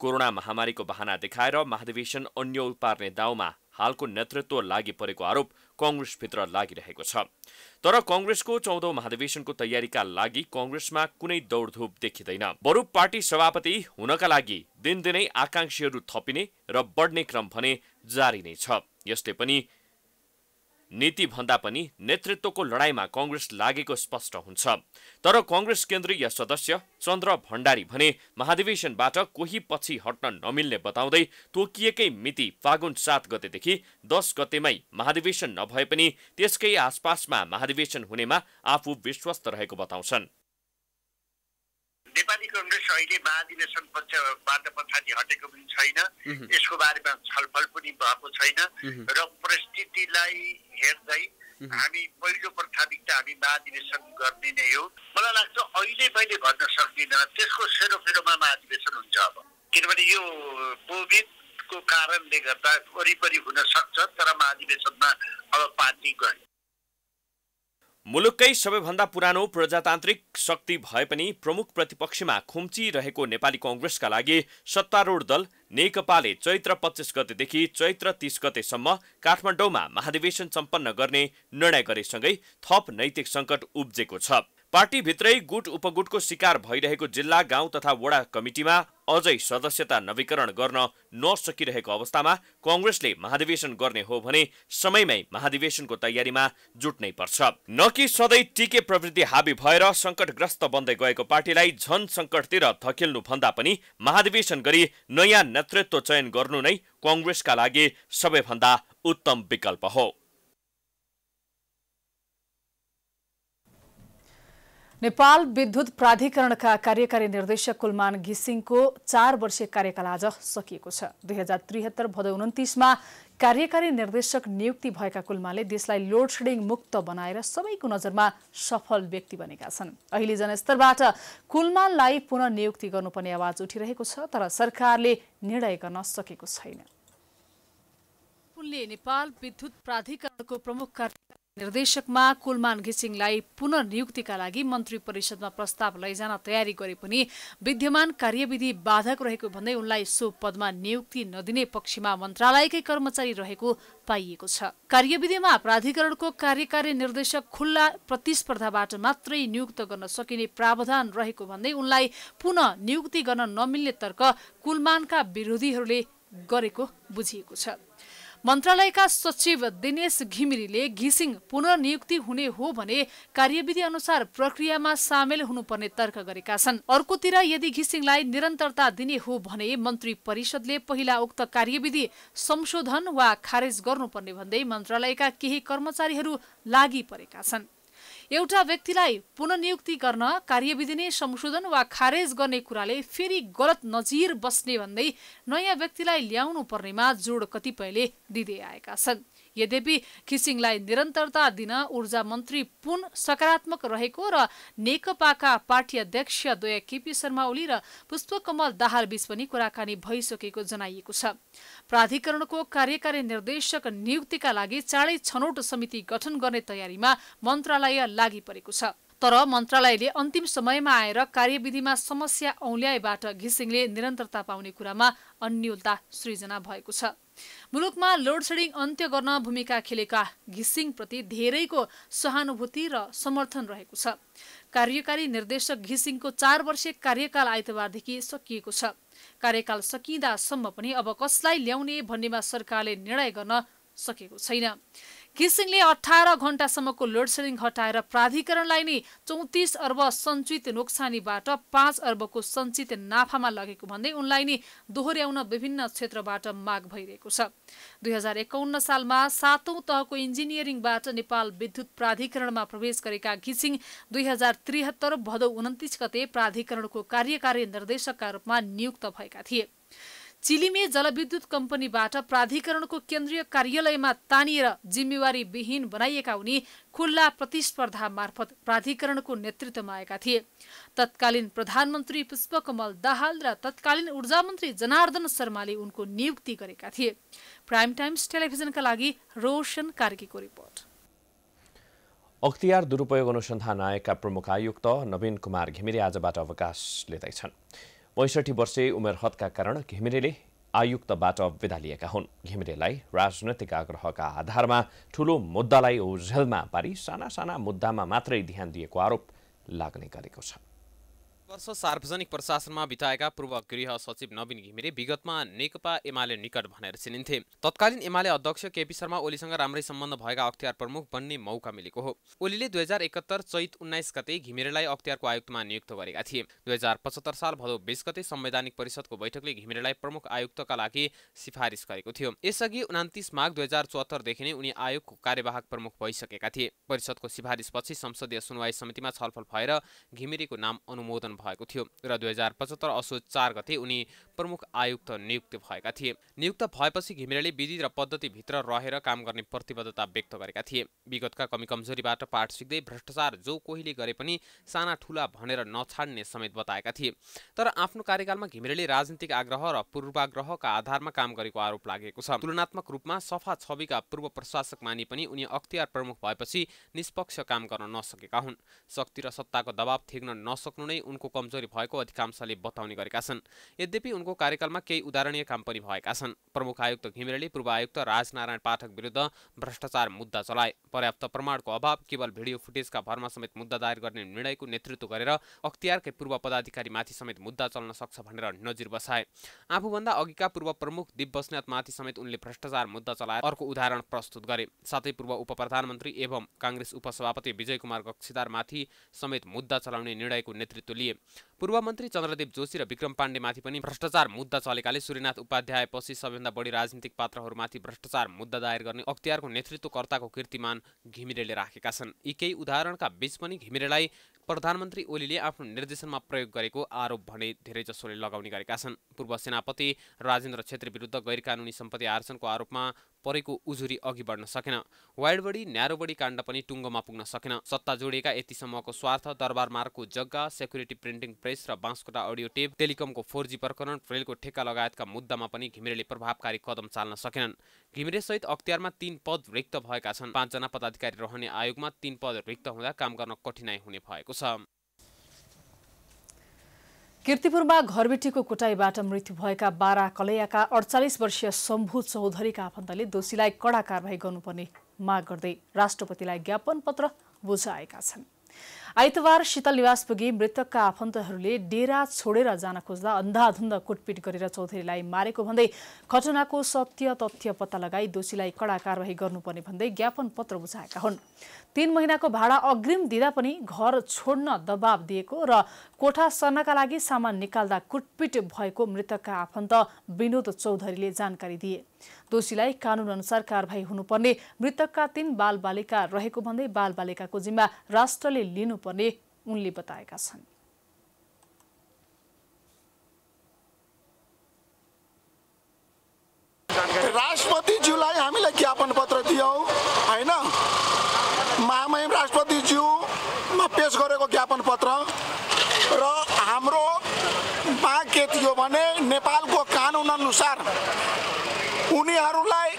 कोरोना महामारीको बहाना देखाएर महाधिवेशन अन्यौल पार्ने दाउमा हालको नेतृत्व लागि परेको आरोप कङ्ग्रेसभित्र लागिरहेको छ तर कङ्ग्रेसको चौधौँ महाधिवेशनको तयारीका लागि कङ्ग्रेसमा कुनै दौडधुप देखिँदैन बरु पार्टी सभापति हुनका लागि दिनदिनै आकांक्षीहरू थपिने र बढ्ने क्रम भने जारी नै छ यसले पनि नीतिभन्दा पनि नेतृत्वको लडाईमा कङ्ग्रेस लागेको स्पष्ट हुन्छ तर कङ्ग्रेस केन्द्रीय सदस्य चन्द्र भण्डारी भने महाधिवेशनबाट कोही पछि हट्न नमिल्ने बताउँदै तोकिएकै मिति फागुन सात गतेदेखि दस गतेमै महाधिवेशन नभए पनि त्यसकै आसपासमा महाधिवेशन हुनेमा आफू विश्वस्त रहेको बताउँछन् नेपाली कङ्ग्रेस अहिले महाधिवेशन पक्षबाट पछाडि हटेको पनि छैन यसको बारेमा छलफल पनि भएको छैन र परिस्थितिलाई हेर्दै हामी पहिलो प्राथमिकता हामी महाधिवेशन गर्ने नै हो मलाई लाग्छ अहिले मैले भन्न सक्दिनँ त्यसको सेरोफेरोमा महाधिवेशन हुन्छ अब किनभने यो कोभिडको कारणले गर्दा वरिपरि हुन सक्छ तर महाधिवेशनमा अब पार्टी गयो मुलुककै सबैभन्दा पुरानो प्रजातान्त्रिक शक्ति भए पनि प्रमुख प्रतिपक्षमा खुम्चिरहेको नेपाली कङ्ग्रेसका लागि सत्तारूढ दल नेकपाले चैत्र पच्चिस गतेदेखि चैत्र तीस गतेसम्म काठमाडौँमा महाधिवेशन सम्पन्न गर्ने निर्णय गरेसँगै थप नैतिक सङ्कट उब्जेको छ पार्टीभित्रै गुट उपगुटको शिकार भइरहेको जिल्ला गाउँ तथा वडा कमिटीमा अझै सदस्यता नवीकरण गर्न नसकिरहेको अवस्थामा कङ्ग्रेसले महाधिवेशन गर्ने हो भने समयमै महाधिवेशनको तयारीमा जुट्नै पर्छ न कि सधैँ टिके प्रवृत्ति हाबी भएर सङ्कटग्रस्त बन्दै गएको पार्टीलाई झन सङ्कटतिर धकेल्नु भन्दा पनि महाधिवेशन गरी नयाँ नेतृत्व चयन गर्नु नै कङ्ग्रेसका लागि सबैभन्दा उत्तम विकल्प हो नेपाल विद्युत प्राधिकरणका कार्यकारी निर्देशक कुलमान घिसिङको चार वर्षीय कार्यकाल आज सकिएको छ दुई हजार त्रिहत्तर भदौ उन्तिसमा कार्यकारी निर्देशक नियुक्ति भएका कुलमाले देशलाई लोड सेडिङ मुक्त बनाएर सबैको नजरमा सफल व्यक्ति बनेका छन् अहिले जनस्तरबाट कुलमानलाई पुनः नियुक्ति गर्नुपर्ने आवाज उठिरहेको छ तर सरकारले निर्णय गर्न सकेको छैन पुनले नेपाल विद्युत प्राधिकरणको प्रमुख कार्यकारी निर्देशकमा कुलमान घिसिङलाई पुननियुक्तिका लागि मन्त्री परिषदमा प्रस्ताव लैजान तयारी गरे पनि विद्यमान कार्यविधि बाधक रहेको भन्दै उनलाई सो पदमा नियुक्ति नदिने पक्षमा मन्त्रालयकै कर्मचारी रहेको पाइएको छ कार्यविधिमा प्राधिकरणको कार्यकारी निर्देशक खुल्ला प्रतिस्पर्धाबाट मात्रै नियुक्त गर्न सकिने प्रावधान रहेको भन्दै उनलाई पुनः नियुक्ति गर्न नमिल्ने तर्क कुलमानका विरोधीहरूले गरेको बुझिएको छ मन्त्रालयका सचिव दिनेश घिमिरीले घिसिङ पुनर्नियुक्ति हुने हो भने कार्यविधि अनुसार प्रक्रियामा सामेल हुनुपर्ने तर्क गरेका छन् अर्कोतिर यदि घिसिङलाई निरन्तरता दिने हो भने मन्त्री परिषदले पहिला उक्त कार्यविधि संशोधन वा खारेज गर्नुपर्ने भन्दै मन्त्रालयका केही कर्मचारीहरू लागि परेका छन् एउटा व्यक्तिलाई पुननियुक्ति गर्न कार्यविधि नै संशोधन वा खारेज गर्ने कुराले फेरि गलत नजिर बस्ने भन्दै नयाँ व्यक्तिलाई ल्याउनु पर्नेमा जोड कतिपयले दिँदै आएका छन् यद्यपि खिसिङलाई निरन्तरता दिन ऊर्जा मन्त्री पुन सकारात्मक रहेको र नेकपाका पार्टी अध्यक्ष द्वय केपी शर्मा ओली र पुष्पकमल दाहालबीच पनि कुराकानी भइसकेको जनाइएको छ प्राधिकरणको कार्यकारी निर्देशक नियुक्तिका लागि चाँडै छनौट समिति गठन गर्ने तयारीमा मन्त्रालय लागि परेको छ तर मन्त्रालयले अन्तिम समयमा आएर कार्यविधिमा समस्या औल्याएबाट घिसिङले निरन्तरता पाउने कुरामा अन्यलता सृजना भएको छ मुलुकमा लोडसेडिङ अन्त्य गर्न भूमिका खेलेका घिसिङप्रति धेरैको सहानुभूति र समर्थन रहेको छ कार्यकारी निर्देशक घिसिङको चार वर्षे कार्यकाल आइतबारदेखि सकिएको छ कार्यकाल सकिँदासम्म पनि अब कसलाई ल्याउने भन्नेमा सरकारले निर्णय गर्न सकेको छैन घिसिङले अठार घण्टासम्मको लोडसेडिङ हटाएर प्राधिकरणलाई नै चौतिस अर्ब सञ्चित नोक्सानीबाट पाँच अर्बको सञ्चित नाफामा लगेको भन्दै उनलाई नै दोहोर्याउन विभिन्न क्षेत्रबाट माग भइरहेको छ दुई हजार एकाउन्न सालमा सातौं तहको इन्जिनियरिङबाट नेपाल विद्युत प्राधिकरणमा प्रवेश गरेका घिसिङ दुई हजार त्रिहत्तर भदौ उन्तिस गते प्राधिकरणको कार्यकारी निर्देशकका रूपमा नियुक्त भएका थिए चिलिमे जलविद्युत कम्पनीबाट प्राधिकरणको केन्द्रीय कार्यालयमा तानिएर जिम्मेवारी विहीन बनाइएका उनी खुल्ला प्रतिस्पर्धा मार्फत प्राधिकरणको नेतृत्वमा आएका थिए तत्कालीन प्रधानमन्त्री पुष्पकमल दाहाल र तत्कालीन ऊर्जा मन्त्री जनार्दन शर्माले उनको नियुक्ति गरेका थिए प्राइम टाइम्स टेलिभिजनका लागि रोशन कार्कीको रिपोर्ट अख्तियार दुरुपयोग अनुसन्धान आयोगका प्रमुख आयुक्त नवीन कुमार घिमिरे आजबाट अवकाश लिँदैछन् पैँसठी वर्षे हदका कारण घिमिरेले आयुक्तबाट विदा लिएका हुन् घिमिरेलाई राजनैतिक आग्रहका आधारमा ठूलो मुद्दालाई ओझेलमा पारी साना साना मुद्दामा मात्रै ध्यान दिएको आरोप लाग्ने गरेको छ वर्ष सार्वजनिक प्रशासनमा बिताएका पूर्व गृह सचिव नवीन घिमिरे विगतमा नेकपा एमाले निकट भनेर चिनिन्थे तत्कालीन एमाले अध्यक्ष केपी शर्मा ओलीसँग राम्रै सम्बन्ध भएका अख्तियार प्रमुख बन्ने मौका मिलेको हो ओलीले दुई हजार एकहत्तर चैत उन्नाइस गते घिमिरेलाई अख्तियारको आयुक्तमा नियुक्त गरेका थिए दुई हजार पचहत्तर साल भदौ बिस गते संवैधानिक परिषदको बैठकले घिमिरेलाई प्रमुख आयुक्तका लागि सिफारिस गरेको थियो यसअघि उनातिस माघ दुई हजार चौहत्तरदेखि नै उनी आयोगको कार्यवाहक प्रमुख भइसकेका थिए परिषदको सिफारिसपछि संसदीय सुनवाई समितिमा छलफल भएर घिमिरेको नाम अनुमोदन भएको थियो र दुई हजार पचहत्तर असोज चार गते उनी प्रमुख आयुक्त नियुक्त भएका थिए नियुक्त भएपछि घिमिरेले विधि र पद्धतिभित्र रहेर काम गर्ने प्रतिबद्धता व्यक्त गरेका थिए विगतका कमी कमजोरीबाट पाठ सिक्दै भ्रष्टाचार जो कोहीले गरे पनि साना ठुला भनेर नछाड्ने समेत बताएका थिए तर आफ्नो कार्यकालमा घिमिरेले राजनीतिक आग्रह र पूर्वाग्रहका आधारमा काम गरेको आरोप लागेको छ तुलनात्मक रूपमा सफा छविका पूर्व प्रशासक मानि पनि उनी अख्तियार प्रमुख भएपछि निष्पक्ष काम गर्न नसकेका हुन् शक्ति र सत्ताको दबाब थेग्न नसक्नु नै उनको उनको कमजोरी भएको अधिकांशले बताउने गरेका छन् यद्यपि उनको कार्यकालमा केही उदाहरणीय काम पनि भएका छन् प्रमुख आयुक्त घिमिरेले पूर्व आयुक्त राजनारायण पाठक विरुद्ध भ्रष्टाचार मुद्दा चलाए पर्याप्त प्रमाणको अभाव केवल भिडियो फुटेजका भरमा समेत मुद्दा दायर गर्ने निर्णयको नेतृत्व गरेर अख्तियारकै पूर्व पदाधिकारीमाथि समेत मुद्दा चल्न सक्छ भनेर नजिर बसाए आफूभन्दा अघिका पूर्व प्रमुख दिप बस्नेतमाथि समेत उनले भ्रष्टाचार मुद्दा चलाएर अर्को उदाहरण प्रस्तुत गरे साथै पूर्व उप प्रधानमन्त्री एवं काङ्ग्रेस उपसभापति विजय कुमार कक्षीदारमाथि समेत मुद्दा चलाउने निर्णयको नेतृत्व लिए पूर्व मन्त्री चन्द्रदेव जोशी र विक्रम पाण्डेमाथि पनि भ्रष्टाचार मुद्दा चलेकाले सूर्यनाथ उपाध्यायपछि सबैभन्दा बढी राजनीतिक पात्रहरूमाथि भ्रष्टाचार मुद्दा दायर गर्ने अख्तियारको नेतृत्वकर्ताको कीर्तिमान घिमिरेले राखेका छन् यी केही उदाहरणका बीच पनि घिमिरेलाई प्रधानमन्त्री ओलीले आफ्नो निर्देशनमा प्रयोग गरेको आरोप भने धेरैजसोले लगाउने गरेका छन् पूर्व सेनापति राजेन्द्र छेत्री विरुद्ध गैर कानुनी सम्पत्ति आर्जनको आरोपमा परेको उजुरी अघि बढ्न सकेन वाइडबडी न्यारोबडी काण्ड पनि टुङ्गोमा पुग्न सकेन सत्ता जोडिएका यतिसम्मको स्वार्थ दरबार मार्गको जग्गा सेक्युरिटी प्रिन्टिङ प्रेस र बाँसकोटा अडियो टेप टेलिकमको फोर जी प्रकरण रेलको ठेक्का लगायतका मुद्दामा पनि घिमिरेले प्रभावकारी कदम चाल्न सकेनन् घिमिरेसहित अख्तियारमा तीन पद रिक्त भएका छन् पाँचजना पदाधिकारी रहने आयोगमा तीन पद रिक्त हुँदा काम गर्न कठिनाई हुने भएको छ किर्तिपुरमा घरबेटीको कुटाईबाट मृत्यु भएका बारा कलैयाका अडचालिस वर्षीय शम्भु चौधरीका आफन्तले दोषीलाई कडा कारवाही गर्नुपर्ने माग गर्दै राष्ट्रपतिलाई ज्ञापन पत्र बुझाएका छन् आइतबार शीतल निवास पुगी मृतकका आफन्तहरूले डेरा छोडेर जान खोज्दा अन्धाधुन्ध कुटपिट गरेर चौधरीलाई मारेको भन्दै घटनाको सत्य तथ्य पत्ता लगाई दोषीलाई कडा कारवाही गर्नुपर्ने भन्दै ज्ञापन पत्र बुझाएका हुन् तीन महिनाको भाडा अग्रिम दिँदा पनि घर छोड्न दबाव दिएको र कोठा सर्नका लागि सामान निकाल्दा कुटपिट भएको मृतकका आफन्त विनोद चौधरीले जानकारी दिए दोषीलाई अनुसार कारवाही हुनुपर्ने मृतकका तीन बालिका रहेको भन्दै बालबालिकाको जिम्मा राष्ट्रले लिनु गर्नुपर्ने उनले बताएका छन् राष्ट्रपतिज्यूलाई हामीलाई ज्ञापन पत्र दियो होइन महामहिम राष्ट्रपतिज्यूमा पेस गरेको ज्ञापन पत्र र हाम्रो माग के थियो भने नेपालको कानुन अनुसार उनीहरूलाई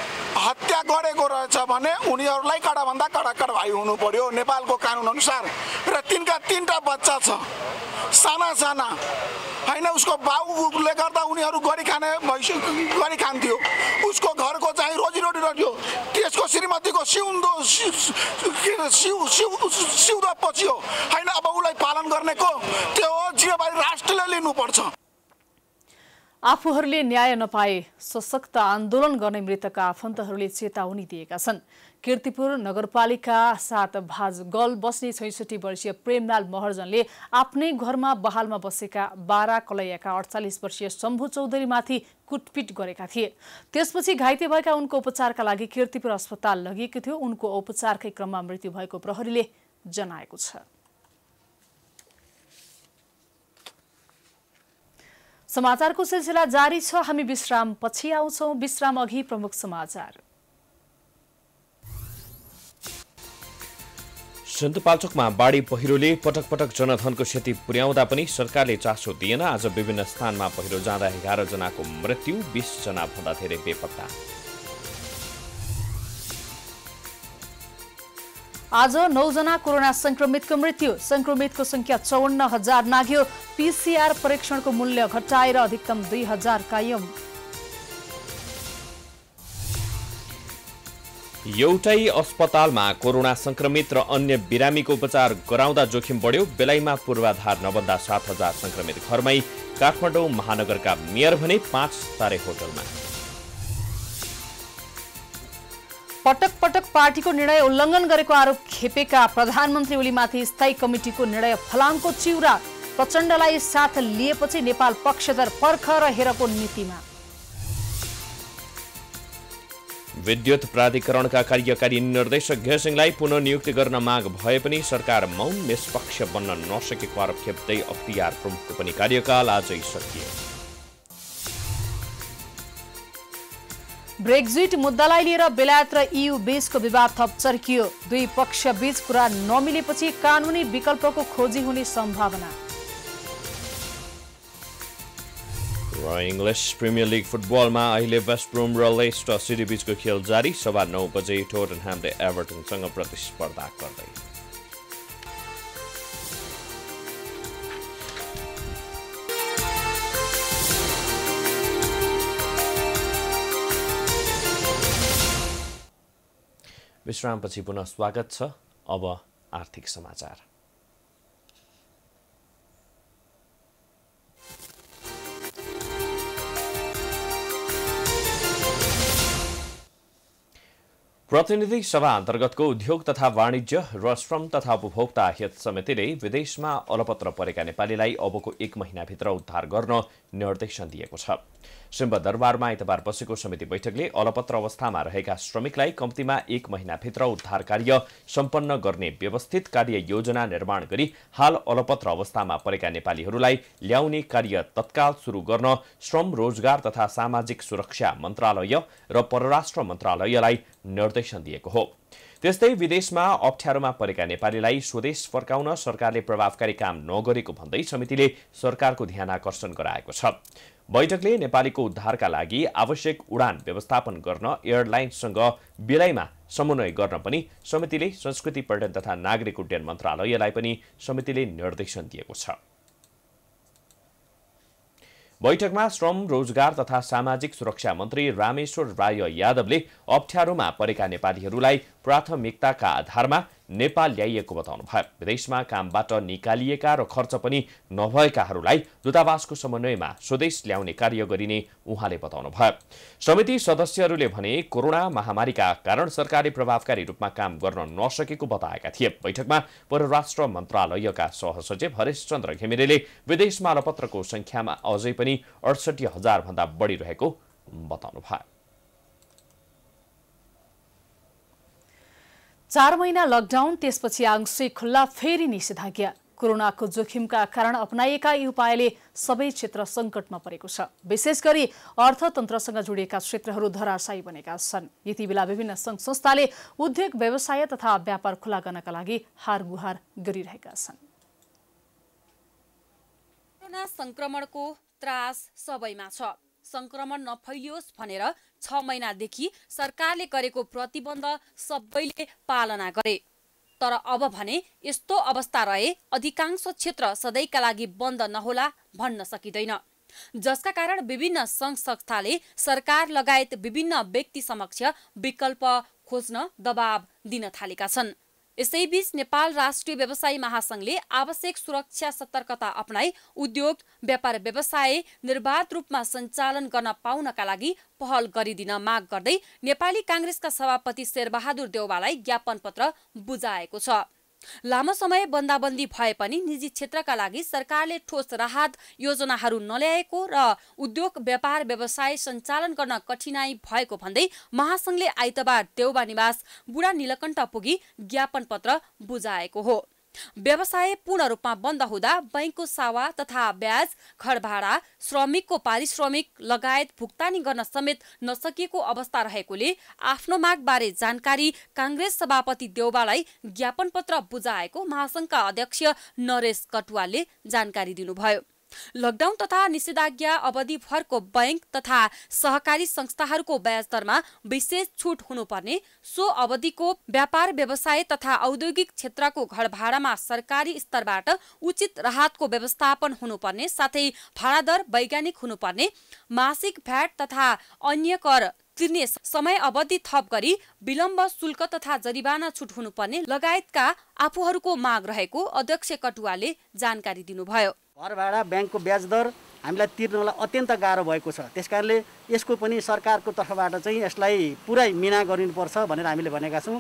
हत्या गरेको रहेछ भने उनीहरूलाई कडाभन्दा कडा कारवाही हुनु पर्यो नेपालको अनुसार र तिनका तिनवटा बच्चा छ साना साना होइन उसको बाउले गर्दा उनीहरू गरी खाने गरि गरी खान्थ्यो उसको घरको चाहिँ रोजीरोटी रह्यो त्यसको श्रीमतीको सिउँदो सिउ सिउ सिउँदो पच्यो होइन अब उसलाई पालन गर्ने को त्यो जिम्मेवारी राष्ट्रले लिनुपर्छ आफूहरूले न्याय नपाए सशक्त आन्दोलन गर्ने मृतकका आफन्तहरूले चेतावनी दिएका छन् किर्तिपुर नगरपालिका साथ गल बस्ने छैसठी वर्षीय प्रेमलाल महर्जनले आफ्नै घरमा बहालमा बसेका बारा कलैयाका अडचालिस वर्षीय शम्भु चौधरीमाथि कुटपिट गरेका थिए त्यसपछि घाइते भएका उनको उपचारका लागि किर्तिपुर अस्पताल लगिएको थियो उनको उपचारकै क्रममा मृत्यु भएको प्रहरीले जनाएको छ समाचारको सिलसिला जारी छ हामी विश्राम पछि आउँछौ विश्राम अघि प्रमुख समाचार सिन्धुपाल्चोकमा बाढी पहिरोले पटक पटक जनधनको क्षति पुर्याउँदा पनि सरकारले चासो दिएन आज विभिन्न स्थानमा पहिरो जाँदा एघार जनाको मृत्यु बिसजना भन्दा धेरै बेपत्ता आज नौजना कोरोना संक्रमितको मृत्यु संक्रमितको संख्या चौवन्न हजार नाग्यो पीसीआर परीक्षणको मूल्य घटाएर अधिकतम दुई हजार कायम एउटै अस्पतालमा कोरोना संक्रमित र अन्य बिरामीको उपचार गराउँदा जोखिम बढ्यो बेलैमा पूर्वाधार नबन्दा सात हजार संक्रमित घरमै काठमाडौँ महानगरका मेयर भने पाँच तारे होटलमा पटक पटक पार्टीको निर्णय उल्लङ्घन गरेको आरोप खेपेका प्रधानमन्त्री ओलीमाथि स्थायी कमिटीको निर्णय फलामको चिउरा प्रचण्डलाई साथ लिएपछि नेपाल पक्षधर पर्ख र हेरको नीतिमा विद्युत प्राधिकरणका कार्यकारी निर्देशक घेसिङलाई पुननियुक्ति गर्न माग भए पनि सरकार मौन निष्पक्ष बन्न नसकेको आरोप खेप्दै अख्तियार प्रमुखको पनि कार्यकाल आजै सकियो ब्रेक्जिट मुद्दालाई लिएर बेलायत र इयु बीचको विवाद थप चर्कियो दुई बीच कुरा नमिलेपछि कानुनी विकल्पको खोजी हुने सम्भावना इङ्ग्लिस प्रिमियर लिग फुटबलमा अहिले वेस्ट ब्रोम र लेस्टर सिटी बीचको खेल जारी सभा नौ बजे टोटनह्यामले एभर्टनसँग प्रतिस्पर्धा गर्दै विश्रामपछि पुनः स्वागत छ अब आर्थिक समाचार प्रतिनिधि सभा अन्तर्गतको उद्योग तथा वाणिज्य र श्रम तथा उपभोक्ता हित समितिले विदेशमा अलपत्र परेका नेपालीलाई अबको एक महिनाभित्र उद्धार गर्न निर्देशन दिएको छ सिम्ब दरबारमा आइतबार बसेको समिति बैठकले अलपत्र अवस्थामा रहेका श्रमिकलाई कम्तीमा एक महिनाभित्र उद्धार कार्य सम्पन्न गर्ने व्यवस्थित कार्य योजना निर्माण गरी हाल अलपत्र अवस्थामा परेका नेपालीहरूलाई ल्याउने कार्य तत्काल सुरु गर्न श्रम रोजगार तथा सामाजिक सुरक्षा मन्त्रालय र परराष्ट्र मन्त्रालयलाई निर्देशन दिएको हो त्यस्तै विदेशमा अप्ठ्यारोमा परेका नेपालीलाई स्वदेश फर्काउन सरकारले प्रभावकारी काम नगरेको भन्दै समितिले सरकारको ध्यान आकर्षण गराएको छ बैठकले नेपालीको उद्धारका लागि आवश्यक उडान व्यवस्थापन गर्न एयरलाइन्ससँग बेलायमा समन्वय गर्न पनि समितिले संस्कृति पर्यटन तथा नागरिक उड्डयन मन्त्रालयलाई पनि समितिले निर्देशन दिएको छ बैठकमा श्रम रोजगार तथा सामाजिक सुरक्षा मन्त्री रामेश्वर राय यादवले अप्ठ्यारोमा परेका नेपालीहरूलाई प्राथमिकताका आधारमा नेपाल ल्याइएको बताउनुभयो विदेशमा कामबाट निकालिएका र खर्च पनि नभएकाहरूलाई दूतावासको समन्वयमा स्वदेश ल्याउने कार्य गरिने उहाँले बताउनुभयो समिति सदस्यहरूले भने कोरोना महामारीका कारण सरकारले प्रभावकारी रूपमा काम गर्न नसकेको बताएका थिए बैठकमा परराष्ट्र मन्त्रालयका सहसचिव हरेश चन्द्र घिमिरेले विदेशमा अलपत्रको संख्यामा अझै पनि अडसठी भन्दा बढी रहेको बताउनुभयो चार महिना लकडाउन त्यसपछि आंशिक खुल्ला फेरि निषेधाज्ञा कोरोनाको जोखिमका कारण अप्नाइएका यी उपायले सबै क्षेत्र सङ्कटमा परेको छ विशेष गरी अर्थतन्त्रसँग जोडिएका क्षेत्रहरू धराशायी बनेका छन् यति बेला विभिन्न सङ्घ संस्थाले उद्योग व्यवसाय तथा व्यापार खुला गर्नका लागि हार गुहार गरिरहेका छन् कोरोना सङ्क्रमणको त्रास सबैमा छ संक्रमण नफैलियोस् भनेर छ महिनादेखि सरकारले गरेको प्रतिबन्ध सबैले पालना गरे तर अब भने यस्तो अवस्था रहे अधिकांश क्षेत्र सधैँका लागि बन्द नहोला भन्न सकिँदैन जसका कारण विभिन्न सङ्घ संस्थाले सरकार लगायत विभिन्न व्यक्ति समक्ष विकल्प खोज्न दबाब दिन थालेका छन् यसैबीच नेपाल राष्ट्रिय व्यवसायी महासंघले आवश्यक सुरक्षा सतर्कता अपनाई उद्योग व्यापार व्यवसाय निर्वाध रूपमा सञ्चालन गर्न पाउनका लागि पहल गरिदिन माग गर्दै नेपाली काङ्ग्रेसका सभापति शेरबहादुर देउवालाई ज्ञापन पत्र बुझाएको छ लामो समय बन्दाबन्दी भए पनि निजी क्षेत्रका लागि सरकारले ठोस राहत योजनाहरू नल्याएको र उद्योग व्यापार व्यवसाय सञ्चालन गर्न कठिनाई भएको भन्दै महासङ्घले आइतबार देउबा निवास बुढा निलकण्ठ पुगी ज्ञापन पत्र बुझाएको हो व्यवसाय पूर्ण रूपमा बन्द हुँदा बैङ्कको सावा तथा ब्याज घर श्रमिकको पारिश्रमिक लगायत भुक्तानी गर्न समेत नसकिएको अवस्था रहेकोले आफ्नो मागबारे जानकारी काङ्ग्रेस सभापति देउबालाई ज्ञापन पत्र बुझाएको महासङ्घका अध्यक्ष नरेश कटुवालले जानकारी दिनुभयो लकडाउन तथा निषेधाज्ञा अवधिभरको बैंक तथा सहकारी संस्थाहरूको ब्याज दरमा विशेष छुट हुनुपर्ने सो अवधिको व्यापार व्यवसाय तथा औद्योगिक क्षेत्रको घर भाडामा सरकारी स्तरबाट उचित राहतको व्यवस्थापन हुनुपर्ने साथै भाडादर वैज्ञानिक हुनुपर्ने मासिक भ्याट तथा अन्य कर तिर्ने समय अवधि थप गरी विलम्ब शुल्क तथा जरिवाना छुट हुनुपर्ने लगायतका आफूहरूको माग रहेको अध्यक्ष कटुवाले जानकारी दिनुभयो घर भाडा ब्याङ्कको ब्याज दर हामीलाई तिर्नलाई अत्यन्त गाह्रो भएको छ त्यसकारणले यसको पनि सरकारको तर्फबाट चाहिँ यसलाई पुरै मिना गरिनुपर्छ भनेर हामीले भनेका छौँ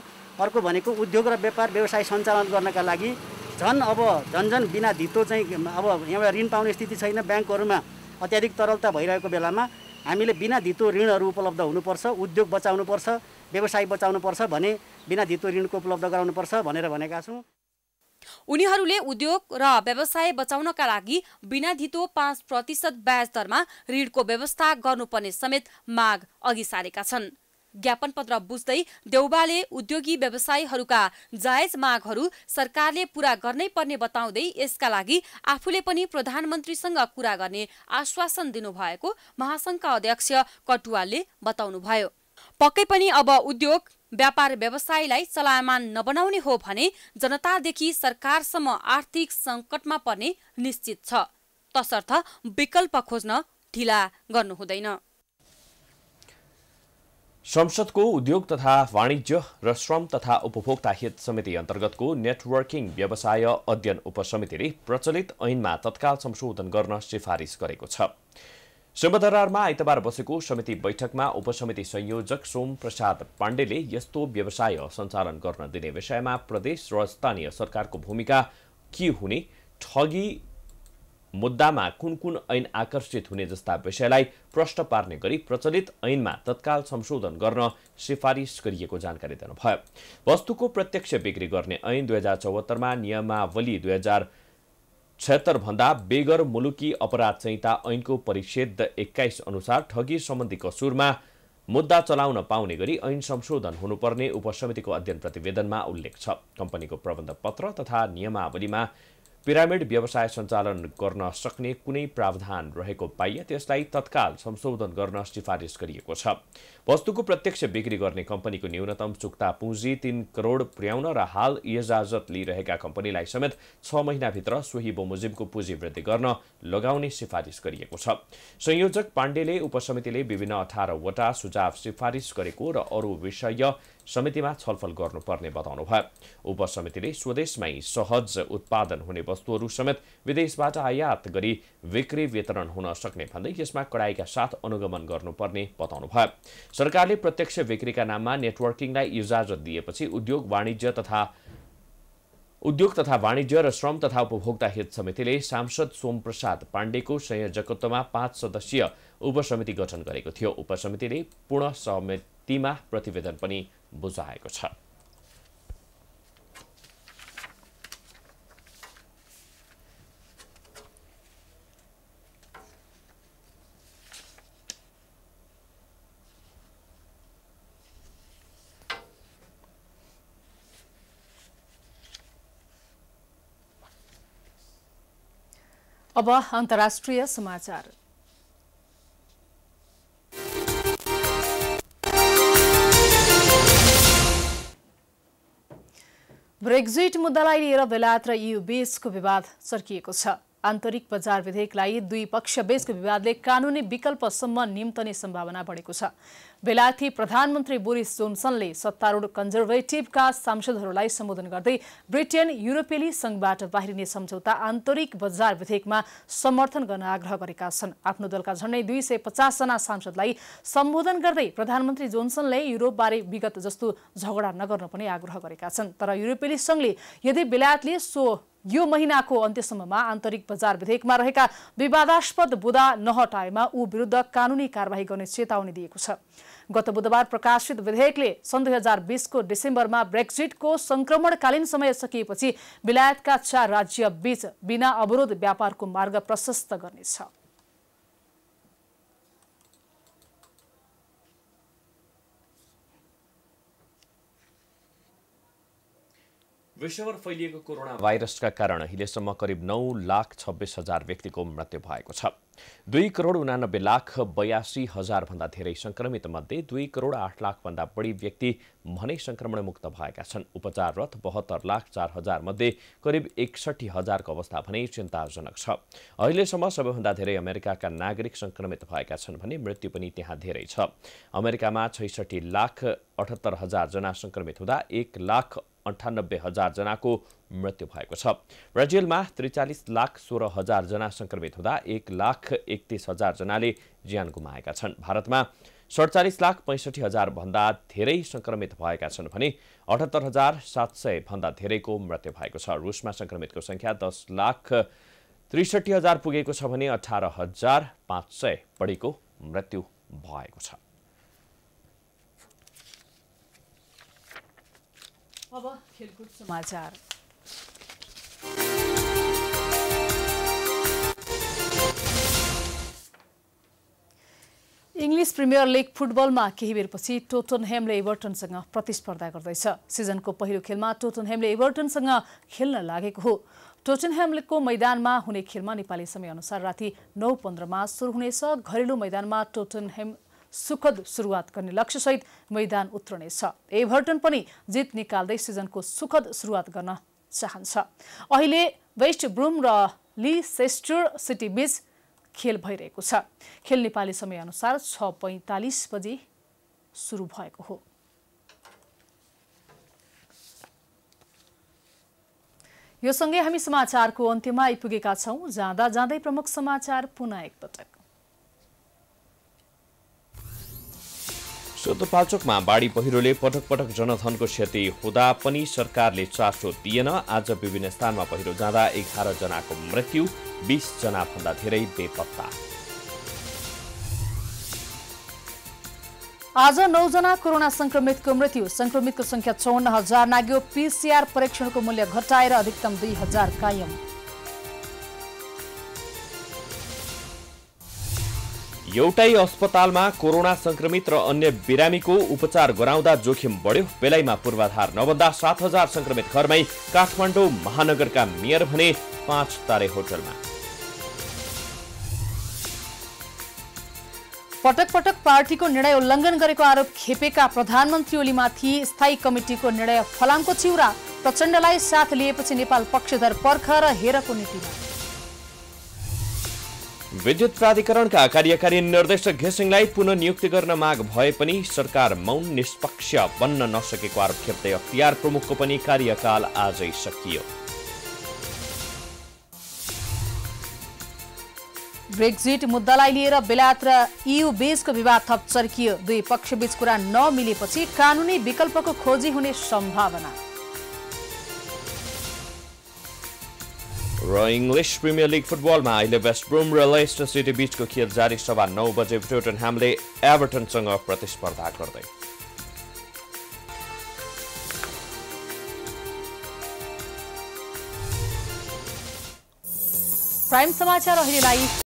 अर्को भनेको उद्योग र व्यापार व्यवसाय सञ्चालन गर्नका लागि झन् अब झन्झन बिना धितो चाहिँ अब एउटा ऋण पाउने स्थिति छैन ब्याङ्कहरूमा अत्याधिक तरलता भइरहेको बेलामा हामीले बिना धितो ऋणहरू उपलब्ध हुनुपर्छ उद्योग बचाउनुपर्छ व्यवसाय बचाउनुपर्छ भने बिना धितो ऋणको उपलब्ध गराउनुपर्छ भनेर भनेका छौँ उनीहरूले उद्योग र व्यवसाय बचाउनका लागि बिना धितो पाँच प्रतिशत ब्याज दरमा ऋणको व्यवस्था गर्नुपर्ने समेत माग अघि सारेका छन् ज्ञापन पत्र बुझ्दै देउबाले उद्योगी व्यवसायीहरूका जायज मागहरू सरकारले पूरा गर्नै पर्ने बताउँदै यसका लागि आफूले पनि प्रधानमन्त्रीसँग कुरा गर्ने आश्वासन दिनुभएको महासङ्घका अध्यक्ष कटुवालले बताउनुभयो पक्कै पनि अब उद्योग व्यापार व्यवसायलाई चलायमान नबनाउने हो भने जनतादेखि सरकारसम्म आर्थिक सङ्कटमा पर्ने निश्चित छ तसर्थ विकल्प खोज्न ढिला गर्नु संसदको उद्योग तथा वाणिज्य र श्रम तथा उपभोक्ता हित समिति अन्तर्गतको नेटवर्किङ व्यवसाय अध्ययन उपसमितिले प्रचलित ऐनमा तत्काल संशोधन गर्न सिफारिस गरेको छ सिंहदरारमा आइतबार बसेको समिति बैठकमा उपसमिति संयोजक सोम प्रसाद पाण्डेले यस्तो व्यवसाय सञ्चालन गर्न दिने विषयमा प्रदेश र स्थानीय सरकारको भूमिका के हुने ठगी मुद्दामा कुन कुन ऐन आकर्षित हुने जस्ता विषयलाई प्रश्न पार्ने गरी प्रचलित ऐनमा तत्काल संशोधन गर्न सिफारिस गरिएको जानकारी दिनुभयो वस्तुको प्रत्यक्ष बिक्री गर्ने ऐन दुई हजार चौहत्तरमा नियमावली दुई हजार भन्दा बेगर मुलुकी अपराध संहिता ऐनको परिच्छेद एक्काइस अनुसार ठगी सम्बन्धी कसुरमा मुद्दा चलाउन पाउने गरी ऐन संशोधन हुनुपर्ने उपसमितिको अध्ययन प्रतिवेदनमा उल्लेख छ कम्पनीको प्रबन्ध पत्र तथा नियमावलीमा पिरामिड व्यवसाय सञ्चालन गर्न सक्ने कुनै प्रावधान रहेको पाइए त्यसलाई तत्काल संशोधन गर्न सिफारिस गरिएको छ वस्तुको प्रत्यक्ष बिक्री गर्ने कम्पनीको न्यूनतम चुक्ता पुँजी तीन करोड पुर्याउन र हाल इजाजत लिइरहेका कम्पनीलाई समेत छ महिनाभित्र सोही बमोजिमको पुँजी वृद्धि गर्न लगाउने सिफारिस गरिएको छ संयोजक पाण्डेले उपसमितिले विभिन्न अठारवटा सुझाव सिफारिस गरेको र अरू विषय समितिमा छलफल गर्नुपर्ने बताउनु भयो उपसमितिले स्वदेशमै सहज उत्पादन हुने वस्तुहरू समेत विदेशबाट आयात गरी बिक्री वितरण हुन सक्ने भन्दै यसमा कडाईका साथ अनुगमन गर्नुपर्ने बताउनु भयो सरकारले प्रत्यक्ष बिक्रीका नाममा नेटवर्किङलाई इजाजत दिएपछि उद्योग वाणिज्य तथा उद्योग तथा वाणिज्य र श्रम तथा उपभोक्ता हित समितिले सांसद सोमप्रसाद पाण्डेको संयोजकत्वमा पाँच सदस्यीय उपसमिति गठन गरेको थियो उपसमितिले पूर्ण समितिमा प्रतिवेदन पनि बुझाएको छ अब अन्तर्राष्ट्रिय समाचार ब्रेक्जिट मुद्दालाई लिएर बेलायत र युबीचको विवाद चर्किएको छ आन्तरिक बजार विधेयकलाई दुई पक्षबीचको विवादले कानूनी विकल्पसम्म निम्तने सम्भावना बढेको छ बेलायती प्रधानमन्त्री बोरिस जोन्सनले सत्तारूढ कन्जर्भेटिभका सांसदहरूलाई सम्बोधन गर्दै ब्रिटेन युरोपेली संघबाट बाहिरिने सम्झौता आन्तरिक बजार विधेयकमा समर्थन गर्न आग्रह गरेका छन् आफ्नो दलका झण्डै दुई सय पचासजना सांसदलाई सम्बोधन गर्दै प्रधानमन्त्री जोन्सनले युरोपबारे विगत जस्तो झगडा नगर्न पनि आग्रह गरेका छन् तर युरोपेली संघले यदि बेलायतले सो यो महिनाको अन्त्यसम्ममा आन्तरिक बजार विधेयकमा रहेका विवादास्पद बुदा नहटाएमा ऊ विरुद्ध कानुनी कार्यवाही गर्ने चेतावनी दिएको छ गत बुधबार प्रकाशित विधेयकले सन् दुई हजार बिसको डिसेम्बरमा ब्रेक्जिटको संक्रमणकालीन समय सकिएपछि बेलायतका चार राज्यबीच बिना अवरोध व्यापारको मार्ग प्रशस्त गर्नेछ विश्वभर फैलिएको कोरोना भाइरसका कारण हिलेसम्म करिब नौ लाख छब्बिस हजार व्यक्तिको मृत्यु भएको छ दुई करोड उनानब्बे लाख बयासी हजारभन्दा धेरै मध्ये दुई करोड आठ लाखभन्दा बढी व्यक्ति भने सङ्क्रमणमुक्त भएका छन् उपचाररत बहत्तर लाख चार हजार मध्ये करिब एकसठी हजारको अवस्था भने चिन्ताजनक छ अहिलेसम्म सबैभन्दा धेरै अमेरिकाका नागरिक संक्रमित भएका छन् भने मृत्यु पनि त्यहाँ धेरै छ अमेरिकामा छैसठी लाख अठहत्तर हजारजना सङ्क्रमित हुँदा एक लाख अन्ठानब्बे जनाको मृत्यु भएको छ ब्राजिलमा त्रिचालिस लाख सोह्र जना संक्रमित हुँदा एक लाख एकतिस जनाले ज्यान गुमाएका छन् भारतमा सडचालिस लाख पैँसठी भन्दा धेरै संक्रमित भएका छन् भने अठहत्तर हजार सात भन्दा धेरैको मृत्यु भएको छ रुसमा संक्रमितको संख्या दस लाख त्रिसठी हजार पुगेको छ भने अठार हजार पाँच सय बढीको मृत्यु भएको छ अब खेलकुद समाचार इङ्ग्लिस प्रिमियर लिग फुटबलमा केही बेरपछि हेमले इभर्टनसँग प्रतिस्पर्धा गर्दैछ सिजनको पहिलो खेलमा हेमले इभर्टनसँग खेल्न लागेको हो टोटनहेमको मैदानमा हुने खेलमा नेपाली समयअनुसार राति नौ पन्ध्रमा सुरु हुनेछ घरेलु मैदानमा हेम सुखद सुरुवात गर्ने लक्ष्यसहित मैदान उत्रनेछ एभर्टन पनि जित निकाल्दै सिजनको सुखद सुरुवात गर्न चाहन्छ अहिले वेस्ट ब्रुम र ली सेस्टर सिटीबीच खेल भइरहेको छ खेल नेपाली समयअनुसार छ पैँतालिस बजे सुरु भएको हो यो सँगै हामी समाचारको अन्त्यमा आइपुगेका छौँ जाँदा जाँदै प्रमुख समाचार पुनः एकपटक पालचोकमा बाढी पहिरोले पटक पटक जनधनको क्षति हुँदा पनि सरकारले चासो दिएन आज विभिन्न स्थानमा पहिरो जाँदा एघार जनाको मृत्यु जना भन्दा धेरै बेपत्ता आज नौजना कोरोना संक्रमितको मृत्यु संक्रमितको संख्या चौन्न हजार नाग्यो पीसीआर परीक्षणको मूल्य घटाएर अधिकतम दुई हजार कायम एउटै अस्पतालमा कोरोना संक्रमित र अन्य बिरामीको उपचार गराउँदा जोखिम बढ्यो बेलैमा पूर्वाधार नभन्दा सात हजार संक्रमित घरमै काठमाडौँ महानगरका मेयर भने पाँच तारे होटलमा पटक पटक पार्टीको निर्णय उल्लङ्घन गरेको आरोप खेपेका प्रधानमन्त्री ओलीमाथि स्थायी कमिटीको निर्णय फलामको चिउरा प्रचण्डलाई साथ लिएपछि नेपाल पक्षधर पर्ख र हेरको नीतिमा विद्युत प्राधिकरणका कार्यकारी निर्देशक घेसिङलाई पुनः नियुक्ति गर्न माग भए पनि सरकार मौन निष्पक्ष बन्न नसकेको आरोप खेप्दै अख्तियार प्रमुखको पनि कार्यकाल आजै सकियो ब्रेक्जिट मुद्दालाई लिएर बेलायत र इयु बीचको विवाद थप चर्कियो दुई पक्षबीच कुरा नमिलेपछि कानुनी विकल्पको खोजी हुने सम्भावना र इङ्ग्लिस प्रिमियर लिग फुटबलमा अहिले वेस्ट ब्रुम र लेस्टर सिटी बिचको खेल जारी सभा नौ बजे टोटनह्यामले एभर्टनसँग प्रतिस्पर्धा गर्दै प्राइम समाचार अहिलेलाई